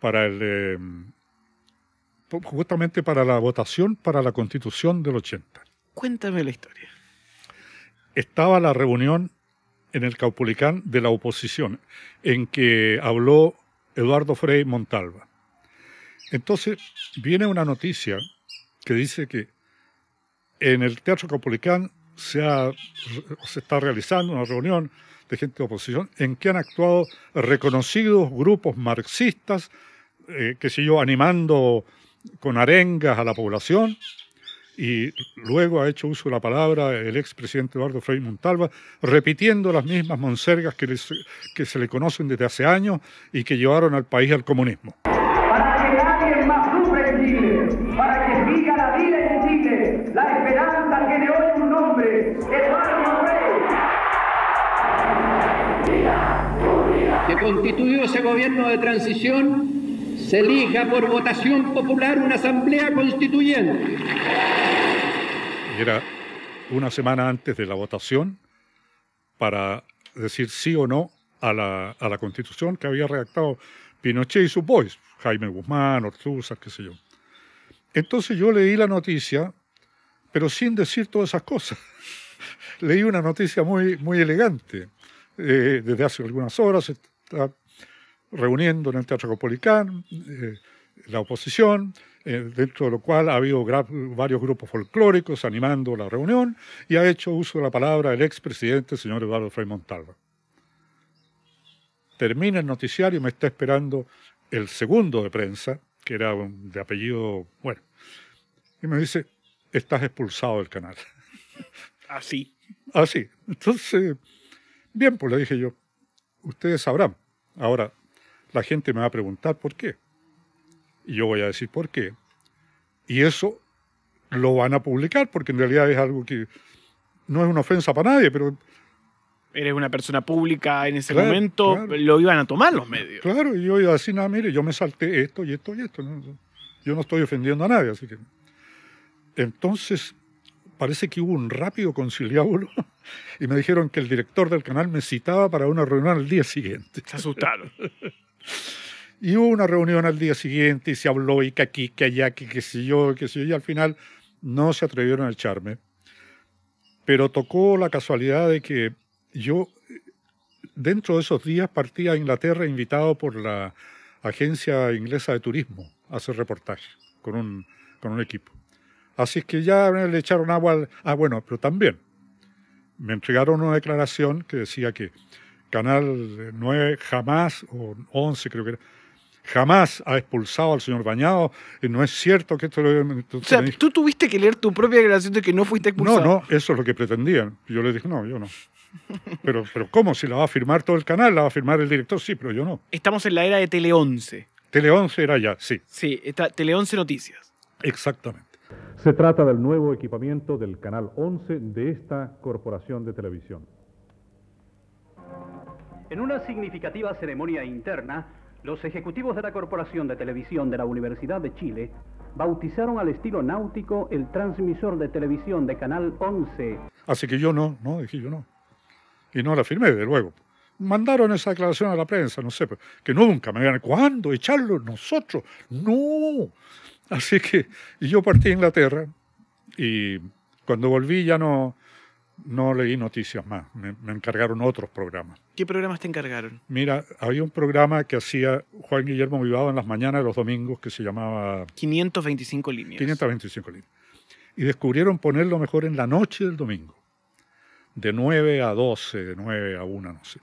[SPEAKER 2] para el... Em, justamente para la votación para la constitución del 80. Cuéntame la historia. Estaba la reunión en el Caupulicán de la oposición, en que habló Eduardo Frei Montalva. Entonces viene una noticia que dice que en el Teatro Caupulicán se, está realizando una reunión de gente de oposición en que han actuado reconocidos grupos marxistas, que eh, qué sé yo, animando con arengas a la población y luego ha hecho uso de la palabra el ex presidente Eduardo Frei Montalva, repitiendo las mismas monsergas que, que se le conocen desde hace años y que llevaron al país al comunismo.
[SPEAKER 1] Para que nadie más sufre en Chile, para que siga la vida en Chile, la esperanza que le hoy un nombre, Eduardo Frei. Que
[SPEAKER 2] constituyó ese gobierno de transición se elija por votación popular una asamblea constituyente. Era una semana antes de la votación para decir sí o no a la, constitución que había redactado Pinochet y sus boys, Jaime Guzmán, Ortuzas, qué sé yo. Entonces yo leí la noticia, pero sin decir todas esas cosas. *laughs* leí una noticia muy, muy elegante. Eh, desde hace algunas horas reuniendo en el Teatro Copolicán, eh, la oposición, eh, dentro de lo cual ha habido varios grupos folclóricos animando la reunión y ha hecho uso de la palabra el expresidente señor Eduardo Frei Montalva. Termina el noticiario y me está esperando el segundo de prensa, que era de apellido, bueno, y me dice, estás expulsado del canal. Así. Ah, Así. Ah, Entonces, bien, pues le dije yo, ustedes sabrán. Ahora, la gente me va a preguntar por qué. Y yo voy a decir por qué. Y eso lo van a publicar porque en realidad es algo que no es una ofensa para nadie, pero...
[SPEAKER 1] Eres una persona pública en ese momento, lo iban a tomar los medios.
[SPEAKER 2] Claro, y yo iba a decir, nada, ah, mire, yo me salté esto y esto y esto. Yo no estoy ofendiendo a nadie, así que... Entonces, parece que hubo un rápido conciliábulo *laughs* y me dijeron que el director del canal me citaba para una reunión al día siguiente. Se asustaron. *laughs* Y hubo una reunión al día siguiente y se habló y que aquí, que allá, que qué sé yo, que sé yo, y al final no se atrevieron a echarme. Pero tocó la casualidad de que yo, dentro de esos días, partí a Inglaterra invitado por la Agencia Inglesa de Turismo a hacer reportaje con un, con un equipo. Así es que ya le echaron agua al... Ah, bueno, pero también me entregaron una declaración que decía que Canal 9 jamás, o 11 creo que era, jamás ha expulsado al señor Bañado. Y No es cierto que esto lo... O sea,
[SPEAKER 1] tú tuviste que leer tu propia declaración de que no fuiste expulsado. No, no,
[SPEAKER 2] eso es lo que pretendían. Yo le dije, no, yo no. Pero, pero ¿cómo? Si la va a firmar todo el canal,
[SPEAKER 1] la va a firmar el director, sí, pero yo no. Estamos en la era de Tele 11. Tele 11 era ya, sí. Sí, Tele 11 Noticias. Exactamente.
[SPEAKER 2] Se trata del nuevo equipamiento del canal 11 de esta corporación de televisión.
[SPEAKER 1] En una significativa ceremonia interna, los ejecutivos de la Corporación de Televisión de la Universidad de Chile bautizaron al estilo náutico el transmisor de televisión de Canal 11.
[SPEAKER 2] Así que yo no, no, dije yo no. Y no la firmé, de luego. Mandaron esa declaración a la prensa, no sé, que nunca me digan, ¿cuándo? ¿Echarlo nosotros? No. Así que, y yo partí a Inglaterra y cuando volví ya no, no leí noticias más, me, encargaron otros programas. ¿Qué programas te encargaron? Mira, había un programa que hacía Juan Guillermo Vivado en las mañanas de los domingos que se llamaba... 525 líneas. 525 líneas. Y descubrieron ponerlo mejor en la noche del domingo, de 9 a 12, de 9 a 1, no sé.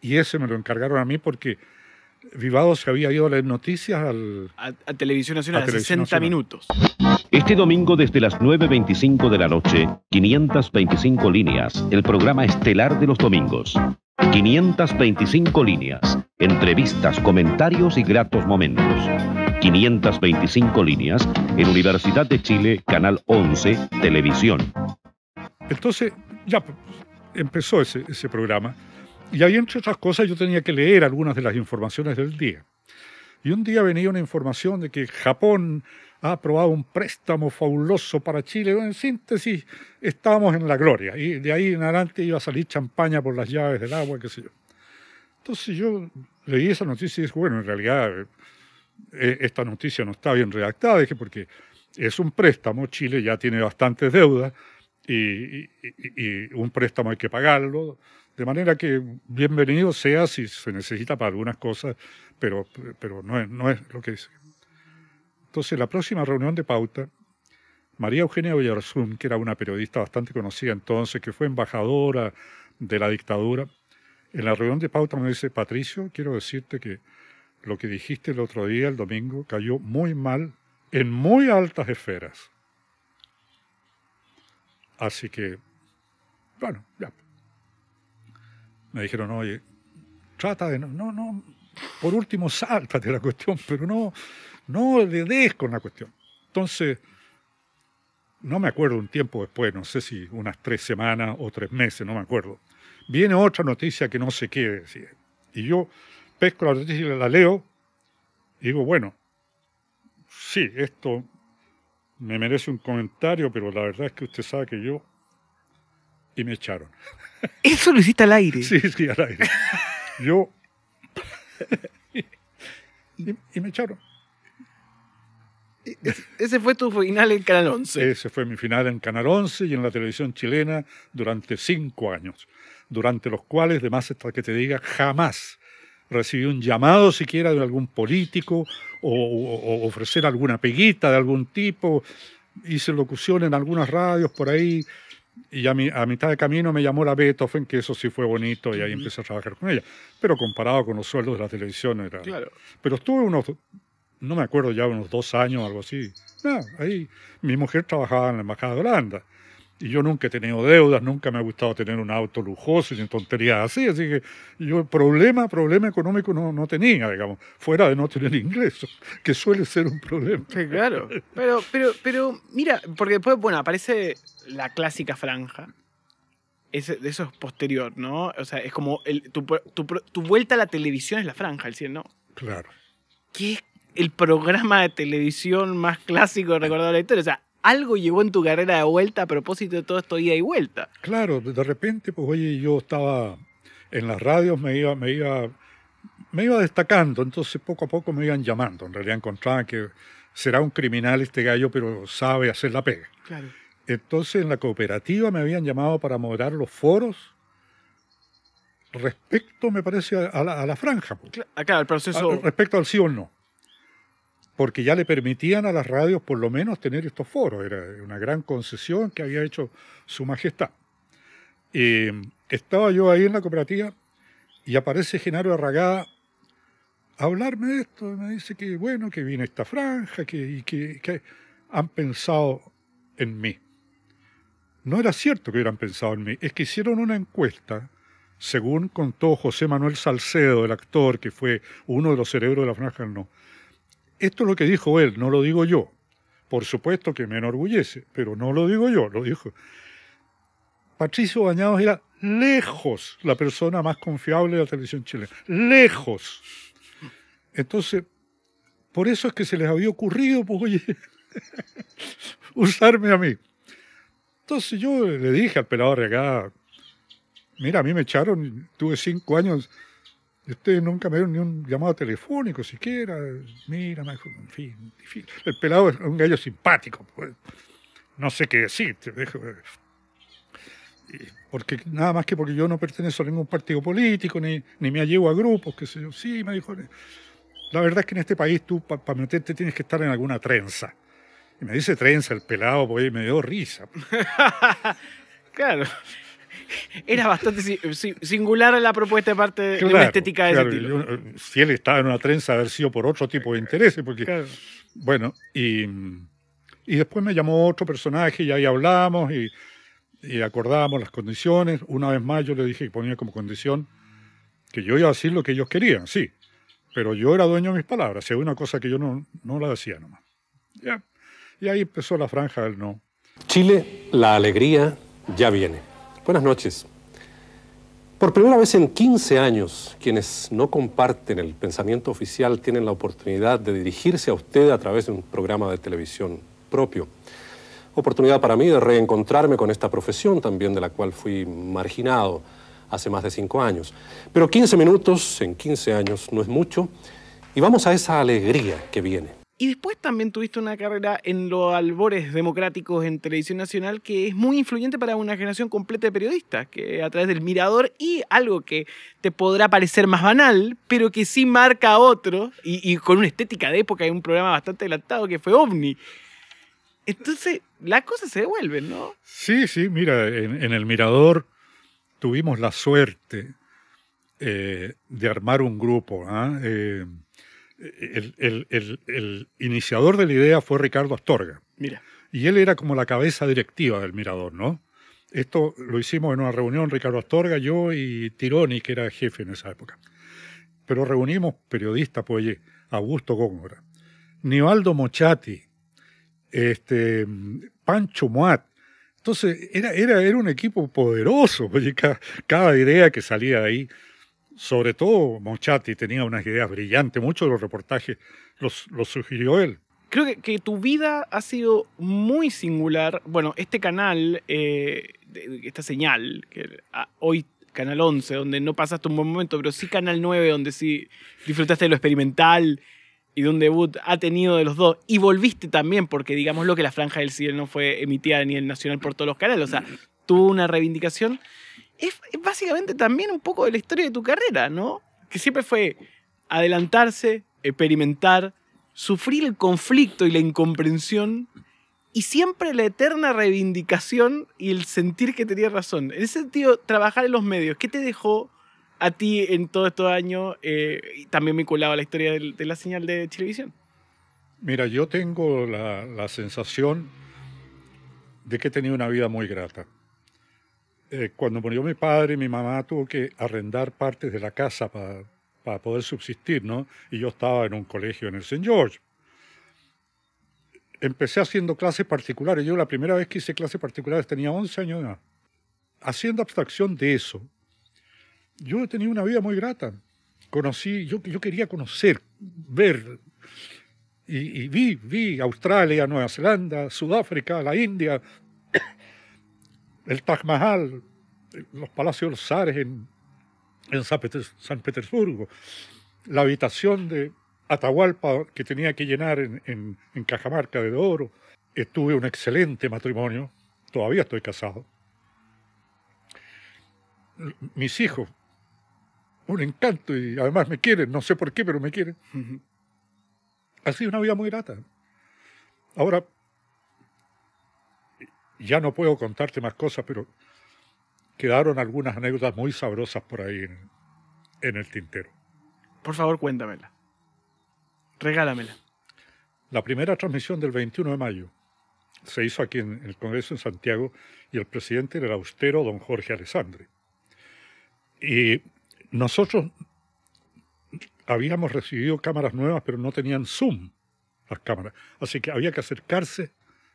[SPEAKER 2] Y ese me lo encargaron a mí porque Vivado se había ido a leer noticias al... A, Televisión
[SPEAKER 1] Nacional, a, 60 minutos.
[SPEAKER 2] Este domingo desde las 9.25 de la noche,
[SPEAKER 1] 525 líneas, el programa estelar de los domingos. 525 líneas, entrevistas, comentarios y gratos momentos. 525 líneas en Universidad de Chile, Canal 11, Televisión.
[SPEAKER 2] Entonces, ya empezó ese, ese programa y ahí, entre otras cosas, yo tenía que leer algunas de las informaciones del día. Y un día venía una información de que Japón ha aprobado un préstamo fabuloso para Chile. En síntesis, estábamos en la gloria y de ahí en adelante iba a salir champaña por las llaves del agua, qué sé yo. Entonces yo leí esa noticia y dije, bueno, en realidad eh, esta noticia no está bien redactada, dije, porque es un préstamo, Chile ya tiene bastantes deudas y, un préstamo hay que pagarlo, de manera que bienvenido sea si se necesita para algunas cosas, pero, pero no, es, no es lo que dice. Entonces, la próxima reunión de pauta, María Eugenia Villarzún, que era una periodista bastante conocida entonces, que fue embajadora de la dictadura, en la reunión de pauta me dice, Patricio, quiero decirte que lo que dijiste el otro día, el domingo, cayó muy mal en muy altas esferas. Así que, bueno, ya. Me dijeron, oye, trata de, no, no, no por último, sáltate la cuestión, pero no, no le des con la cuestión. Entonces, no me acuerdo un tiempo después, no sé si unas tres semanas o tres meses, no me acuerdo. Viene otra noticia que no sé qué decir Y yo pesco la noticia y la leo y digo, bueno, sí, esto me merece un comentario, pero la verdad es que usted sabe que yo... Y me echaron. *laughs* Eso lo hiciste al aire. Sí, sí, al aire. Yo... *laughs* *laughs* y me echaron. Ese fue tu final en Canal 11. Ese fue mi final en Canal 11 y en la televisión chilena durante cinco años, durante los cuales, de más hasta que te diga, jamás recibí un llamado siquiera de algún político o, ofrecer alguna peguita de algún tipo. Hice locución en algunas radios por ahí, y a, mitad de camino me llamó la Beethoven, que eso sí fue bonito, y ahí empecé a trabajar con ella. Pero comparado con los sueldos de la televisión era... Claro. Pero estuve unos no me acuerdo ya, unos dos años o algo así. No, ahí mi mujer trabajaba en la Embajada de Holanda. Y yo nunca he tenido deudas, nunca me ha gustado tener un auto lujoso y tonterías así. Así que yo problema, problema económico no, no tenía, digamos, fuera de no tener *laughs* ingresos, que suele ser un problema.
[SPEAKER 1] claro. Pero, pero, pero mira, porque después, bueno, aparece la clásica franja. eso es posterior, ¿no? O sea, es como el, tu, vuelta a la televisión es la franja, el cielo ¿no? Claro. ¿Qué el programa de televisión más clásico recordado de la historia. O sea, algo llegó en tu carrera de vuelta a propósito de todo esto ida y vuelta.
[SPEAKER 2] Claro, de repente, pues oye, yo estaba en las radios, me iba, me iba, me iba destacando, entonces poco a poco me iban llamando. En realidad encontraban que será un criminal este gallo, pero sabe hacer la pega. Entonces en la cooperativa me habían llamado para moderar los foros respecto, me parece, a la, franja. Pues.
[SPEAKER 1] Ah, proceso. Ah,
[SPEAKER 2] respecto al sí o no porque ya le permitían a las radios por lo menos tener estos foros, era una gran concesión que había hecho Su Majestad. Eh, estaba yo ahí en la cooperativa y aparece Genaro Arragada a hablarme de esto, me dice que bueno, que viene esta franja, que, y que, han pensado en mí. No era cierto que hubieran pensado en mí, es que hicieron una encuesta según contó José Manuel Salcedo, el actor que fue uno de los cerebros de la Franja del No, esto es lo que dijo él, no lo digo yo. Por supuesto que me enorgullece, pero no lo digo yo, lo dijo. Patricio Bañados era lejos la persona más confiable de la televisión chilena, lejos. Entonces, por eso es que se les había ocurrido, pues, oye, *laughs* usarme a mí. Entonces yo le dije al pelado de acá, mira, a mí me echaron, tuve cinco años y ustedes nunca me dieron ni un llamado telefónico siquiera. Mira, en fin, difícil. El pelado es un gallo simpático. Pues. No sé qué decirte. Porque nada más que porque yo no pertenezco a ningún partido político, ni, ni me llevo a grupos, qué sé yo. Sí, me dijo. La verdad es que en este país tú para meterte tienes que estar en alguna trenza. Y me dice trenza el pelado, pues, me dio risa. *laughs*
[SPEAKER 1] claro. *laughs* era bastante singular la propuesta de parte de una estética
[SPEAKER 2] de ese tipo. Si él estaba en una trenza, haber sido por otro tipo de intereses, porque. Bueno, y, y, después me llamó otro personaje y ahí hablamos y, acordábamos las condiciones. Una vez más yo le dije que ponía como condición que yo iba a decir lo que ellos querían, sí, pero yo era dueño de mis palabras, si una cosa que yo no, no la decía nomás. ¿Ya? Y ahí empezó la franja del no. Chile, la alegría ya viene. Buenas noches. Por primera vez en 15 años, quienes no comparten el pensamiento oficial tienen la oportunidad de dirigirse a usted a través de un programa de televisión propio. Oportunidad para mí de reencontrarme con esta profesión también de la cual fui marginado hace más de 5 años. Pero 15 minutos en 15 años no es mucho y vamos a esa alegría que viene.
[SPEAKER 1] Y después también tuviste una carrera en los albores democráticos en Televisión Nacional que es muy influyente para una generación completa de periodistas, que a través del mirador y algo que te podrá parecer más banal, pero que sí marca a otro, y, con una estética de época, y un programa bastante adelantado que fue OVNI. Entonces, las cosas se devuelven, ¿no?
[SPEAKER 2] Sí, sí, mira, en, el mirador tuvimos la suerte eh, de armar un grupo. ¿ah? ¿eh? el, iniciador de la idea fue Ricardo Astorga. Mira. Y él era como la cabeza directiva del Mirador, ¿no? Esto lo hicimos en una reunión, Ricardo Astorga, yo y Tironi, que era jefe en esa época. Pero reunimos periodistas, pues, Augusto Góngora, Nivaldo Mochati, este, Pancho Moat. Entonces, era, era, era un equipo poderoso, oye, cada, cada idea que salía de ahí sobre todo Mochati tenía unas ideas brillantes, muchos de los reportajes los, sugirió él. Creo
[SPEAKER 1] que, tu vida ha sido muy singular. Bueno, este canal, eh, esta señal, que ah, hoy Canal 11, donde no pasaste un buen momento, pero sí Canal 9, donde sí disfrutaste de lo experimental y de un debut ha tenido de los dos. Y volviste también, porque digamos lo que la Franja del Cielo no fue emitida a nivel nacional por todos los canales. O sea, tuvo una reivindicación es, básicamente también un poco de la historia de tu carrera, ¿no? Que siempre fue adelantarse, experimentar, sufrir el conflicto y la incomprensión y siempre la eterna reivindicación y el sentir que tenías razón. En ese sentido, trabajar en los medios, ¿qué te dejó a ti en todos estos años? Eh, también vinculado a la historia de la señal de televisión.
[SPEAKER 2] Mira, yo tengo la sensación de que he tenido una vida muy grata. Eh, cuando murió mi padre, mi mamá tuvo que arrendar partes de la casa para poder subsistir, ¿no? Y yo estaba en un colegio en el St. George. Empecé haciendo clases particulares. Yo la primera vez que hice clases particulares tenía 11 años Haciendo abstracción de eso, yo he tenido una vida muy grata. Conocí, yo, yo quería conocer, ver, y, y, vi, vi Australia, Nueva Zelanda, Sudáfrica, la India, el Taj Mahal, los palacios de los zares en, San, Petersburgo, la habitación de Atahualpa que tenía que llenar en, Cajamarca de oro. Estuve un excelente matrimonio, todavía estoy casado. Mis hijos, un encanto y además me quieren, no sé por qué, pero me quieren. Ha sido una vida muy grata. Ahora, ya no puedo contarte más cosas, pero quedaron algunas anécdotas muy sabrosas por ahí en, el tintero. Por favor, cuéntamela. Regálamela. La primera transmisión del 21 de mayo se hizo aquí en el Congreso en Santiago y el presidente era el austero don Jorge Alessandri. Y nosotros habíamos recibido cámaras nuevas, pero no tenían zoom las cámaras. Así que había que acercarse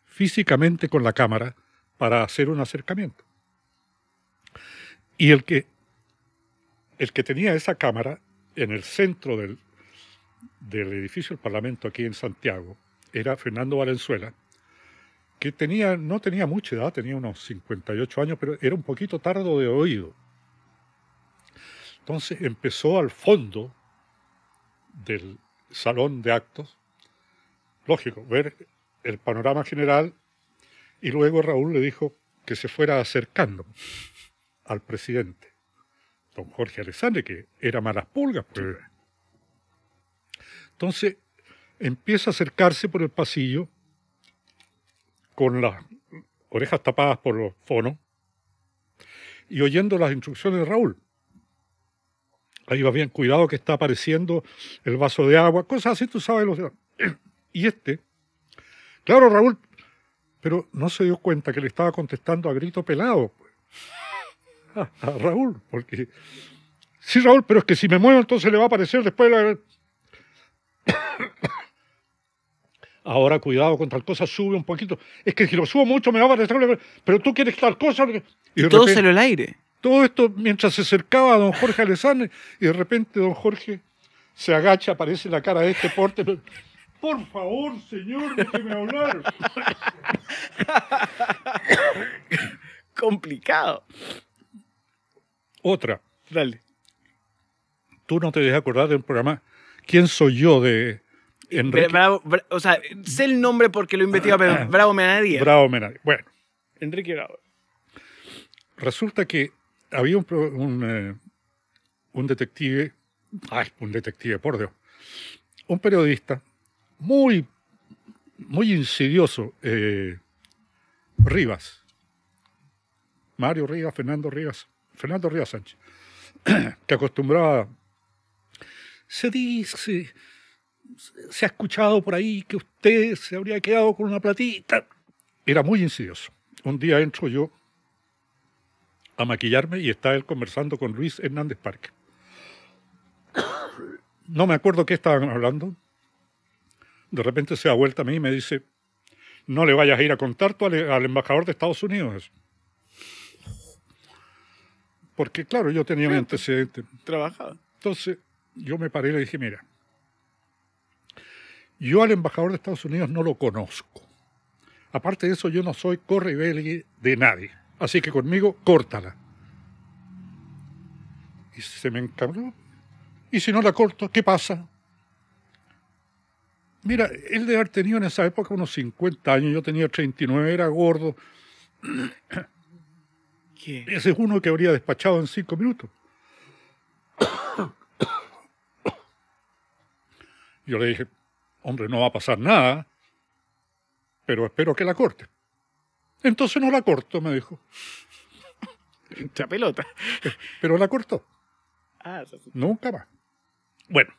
[SPEAKER 2] físicamente con la cámara para hacer un acercamiento. Y el que, el que tenía esa cámara en el centro del, del edificio del Parlamento aquí en Santiago era Fernando Valenzuela, que tenía, no tenía mucha edad, tenía unos 58 años, pero era un poquito tardo de oído. Entonces empezó al fondo del salón de actos, lógico, ver el panorama general y luego Raúl le dijo que se fuera acercando al presidente, don Jorge Alessandri, que era malas pulgas. Pues. Entonces empieza a acercarse por el pasillo con las orejas tapadas por los fonos y oyendo las instrucciones de Raúl. Ahí va bien, cuidado que está apareciendo el vaso de agua, cosas así, tú sabes. Los... *clears throat* Y este Claro, Raúl, pero no se dio cuenta que le estaba contestando a grito pelado. Pues. Ah, a, Raúl, porque... Sí, Raúl, pero es que si me muevo entonces le va a aparecer después la... *coughs* Ahora cuidado con tal cosa, sube un poquito. Es que si lo subo mucho me va a aparecer, pero tú quieres tal cosa.
[SPEAKER 1] Y, todo repente, salió al aire.
[SPEAKER 2] Todo esto mientras se acercaba a don Jorge Alessandro y de repente don Jorge se agacha, aparece la cara de este porte. Por favor, señor,
[SPEAKER 1] déjeme hablar. *coughs* Complicado. Otra. Dale.
[SPEAKER 2] Tú no te dejas acordar un programa ¿Quién soy yo? de Enrique.
[SPEAKER 1] o sea, sé el nombre porque lo he investiga, pero ah, Bravo Menadía. Bravo Menadía. Bueno. Enrique Bravo.
[SPEAKER 2] Resulta que había un, un, eh, un detective, un detective, por Dios, un periodista muy, muy insidioso, eh, Rivas. Mario Rivas, Fernando Rivas, Fernando Rivas Sánchez, *clears throat* que acostumbraba. Se dice, se ha escuchado por ahí que usted se habría quedado con una platita. Era muy insidioso. Un día entro yo a maquillarme y está él conversando con Luis Hernández Parque. *coughs* No me acuerdo qué estaban hablando, de repente se da vuelta a mí y me dice, no le vayas a ir a contar tú al, embajador de Estados Unidos. Porque claro, yo tenía un antecedente. Trabajaba. Entonces yo me paré y le dije, mira, yo al embajador de Estados Unidos no lo conozco. Aparte de eso, yo no soy correbelli de nadie. Así que conmigo, córtala. Y se me encabró. Y si no la corto, ¿qué pasa? Mira, él de haber tenido en esa época unos 50 años, yo tenía 39, era gordo. *coughs* Ese es uno que habría despachado en cinco minutos. *coughs* Yo le dije, hombre, no va a pasar nada, pero espero que la corte. Entonces no la corto, me dijo. *laughs* pelota! Pero la cortó. Ah, Nunca más. Bueno,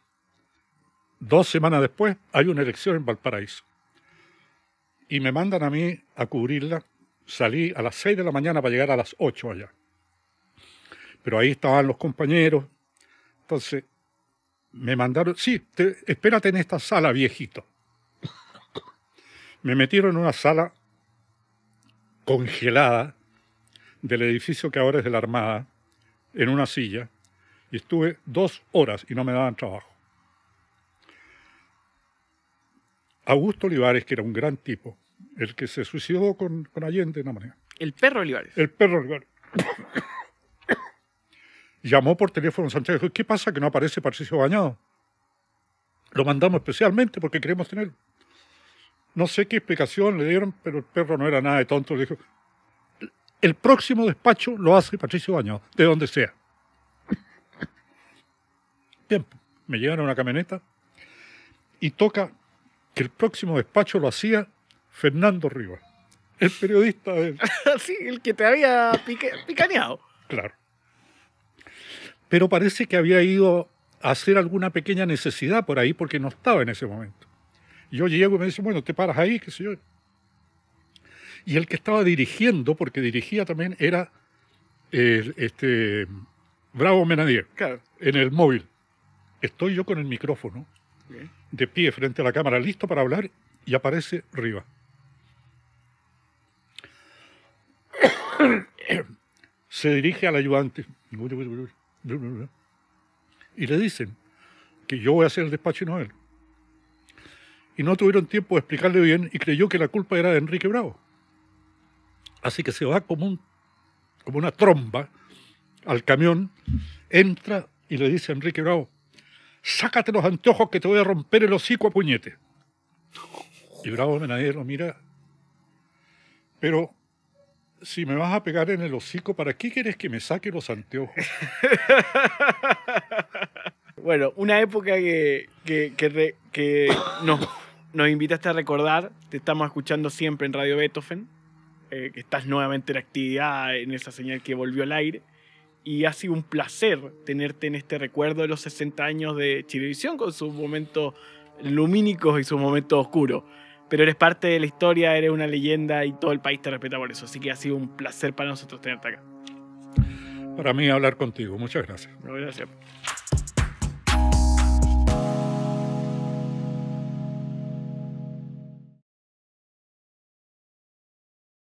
[SPEAKER 2] Dos semanas después hay una elección en Valparaíso. Y me mandan a mí a cubrirla. Salí a las seis de la mañana para llegar a las 8 allá. Pero ahí estaban los compañeros. Entonces, me mandaron, sí, espérate en esta sala, viejito. Me metieron en una sala congelada del edificio que ahora es de la Armada, en una silla, y estuve dos horas y no me daban trabajo. Augusto Olivares, que era un gran tipo, el que se suicidó con, con Allende de una manera. El perro Olivares. El perro Olivares. *coughs* Llamó por teléfono a Santiago y dijo, ¿qué pasa que no aparece Patricio Bañado? Lo mandamos especialmente porque queremos tenerlo. No sé qué explicación le dieron, pero el perro no era nada de tonto. dijo, el próximo despacho lo hace Patricio Bañado, de donde sea. Tiempo. *coughs* me llevan a una camioneta y toca que el próximo despacho lo hacía Fernando Rivas, el periodista él.
[SPEAKER 1] *laughs* sí, el que te había picaneado.
[SPEAKER 2] Claro. Pero parece que había ido a hacer alguna pequeña necesidad por ahí porque no estaba en ese momento. yo llego y me dice, bueno, te paras ahí, qué sé yo. Y el que estaba dirigiendo, porque dirigía también, era este, Bravo Menadier, claro. en el móvil. Estoy yo con el micrófono de pie frente a la cámara, listo para hablar, y aparece Riva. *coughs* Se dirige al ayudante y le dicen que yo voy a hacer el despacho y no él. Y no tuvieron tiempo de explicarle bien y creyó que la culpa era de Enrique Bravo. Así que se va como, un, como una tromba al camión, entra y le dice a Enrique Bravo, sácate los anteojos que te voy a romper el hocico a puñete. Y Bravo Menadero mira, pero si me vas a pegar en el hocico,
[SPEAKER 1] ¿para qué quieres que me saque los anteojos? *laughs* bueno, una época que, que, nos, invitaste a recordar, te estamos escuchando siempre en Radio Beethoven, eh, que estás nuevamente en actividad en esa señal que volvió al aire y ha sido un placer tenerte en este recuerdo de los 60 años de Chilevisión con sus momentos lumínicos y sus momentos oscuros. Pero eres parte de la historia, eres una leyenda y todo el país te respeta por eso. Así que ha sido un placer para nosotros tenerte acá.
[SPEAKER 2] Para mí hablar contigo. Muchas gracias.
[SPEAKER 1] Muchas gracias.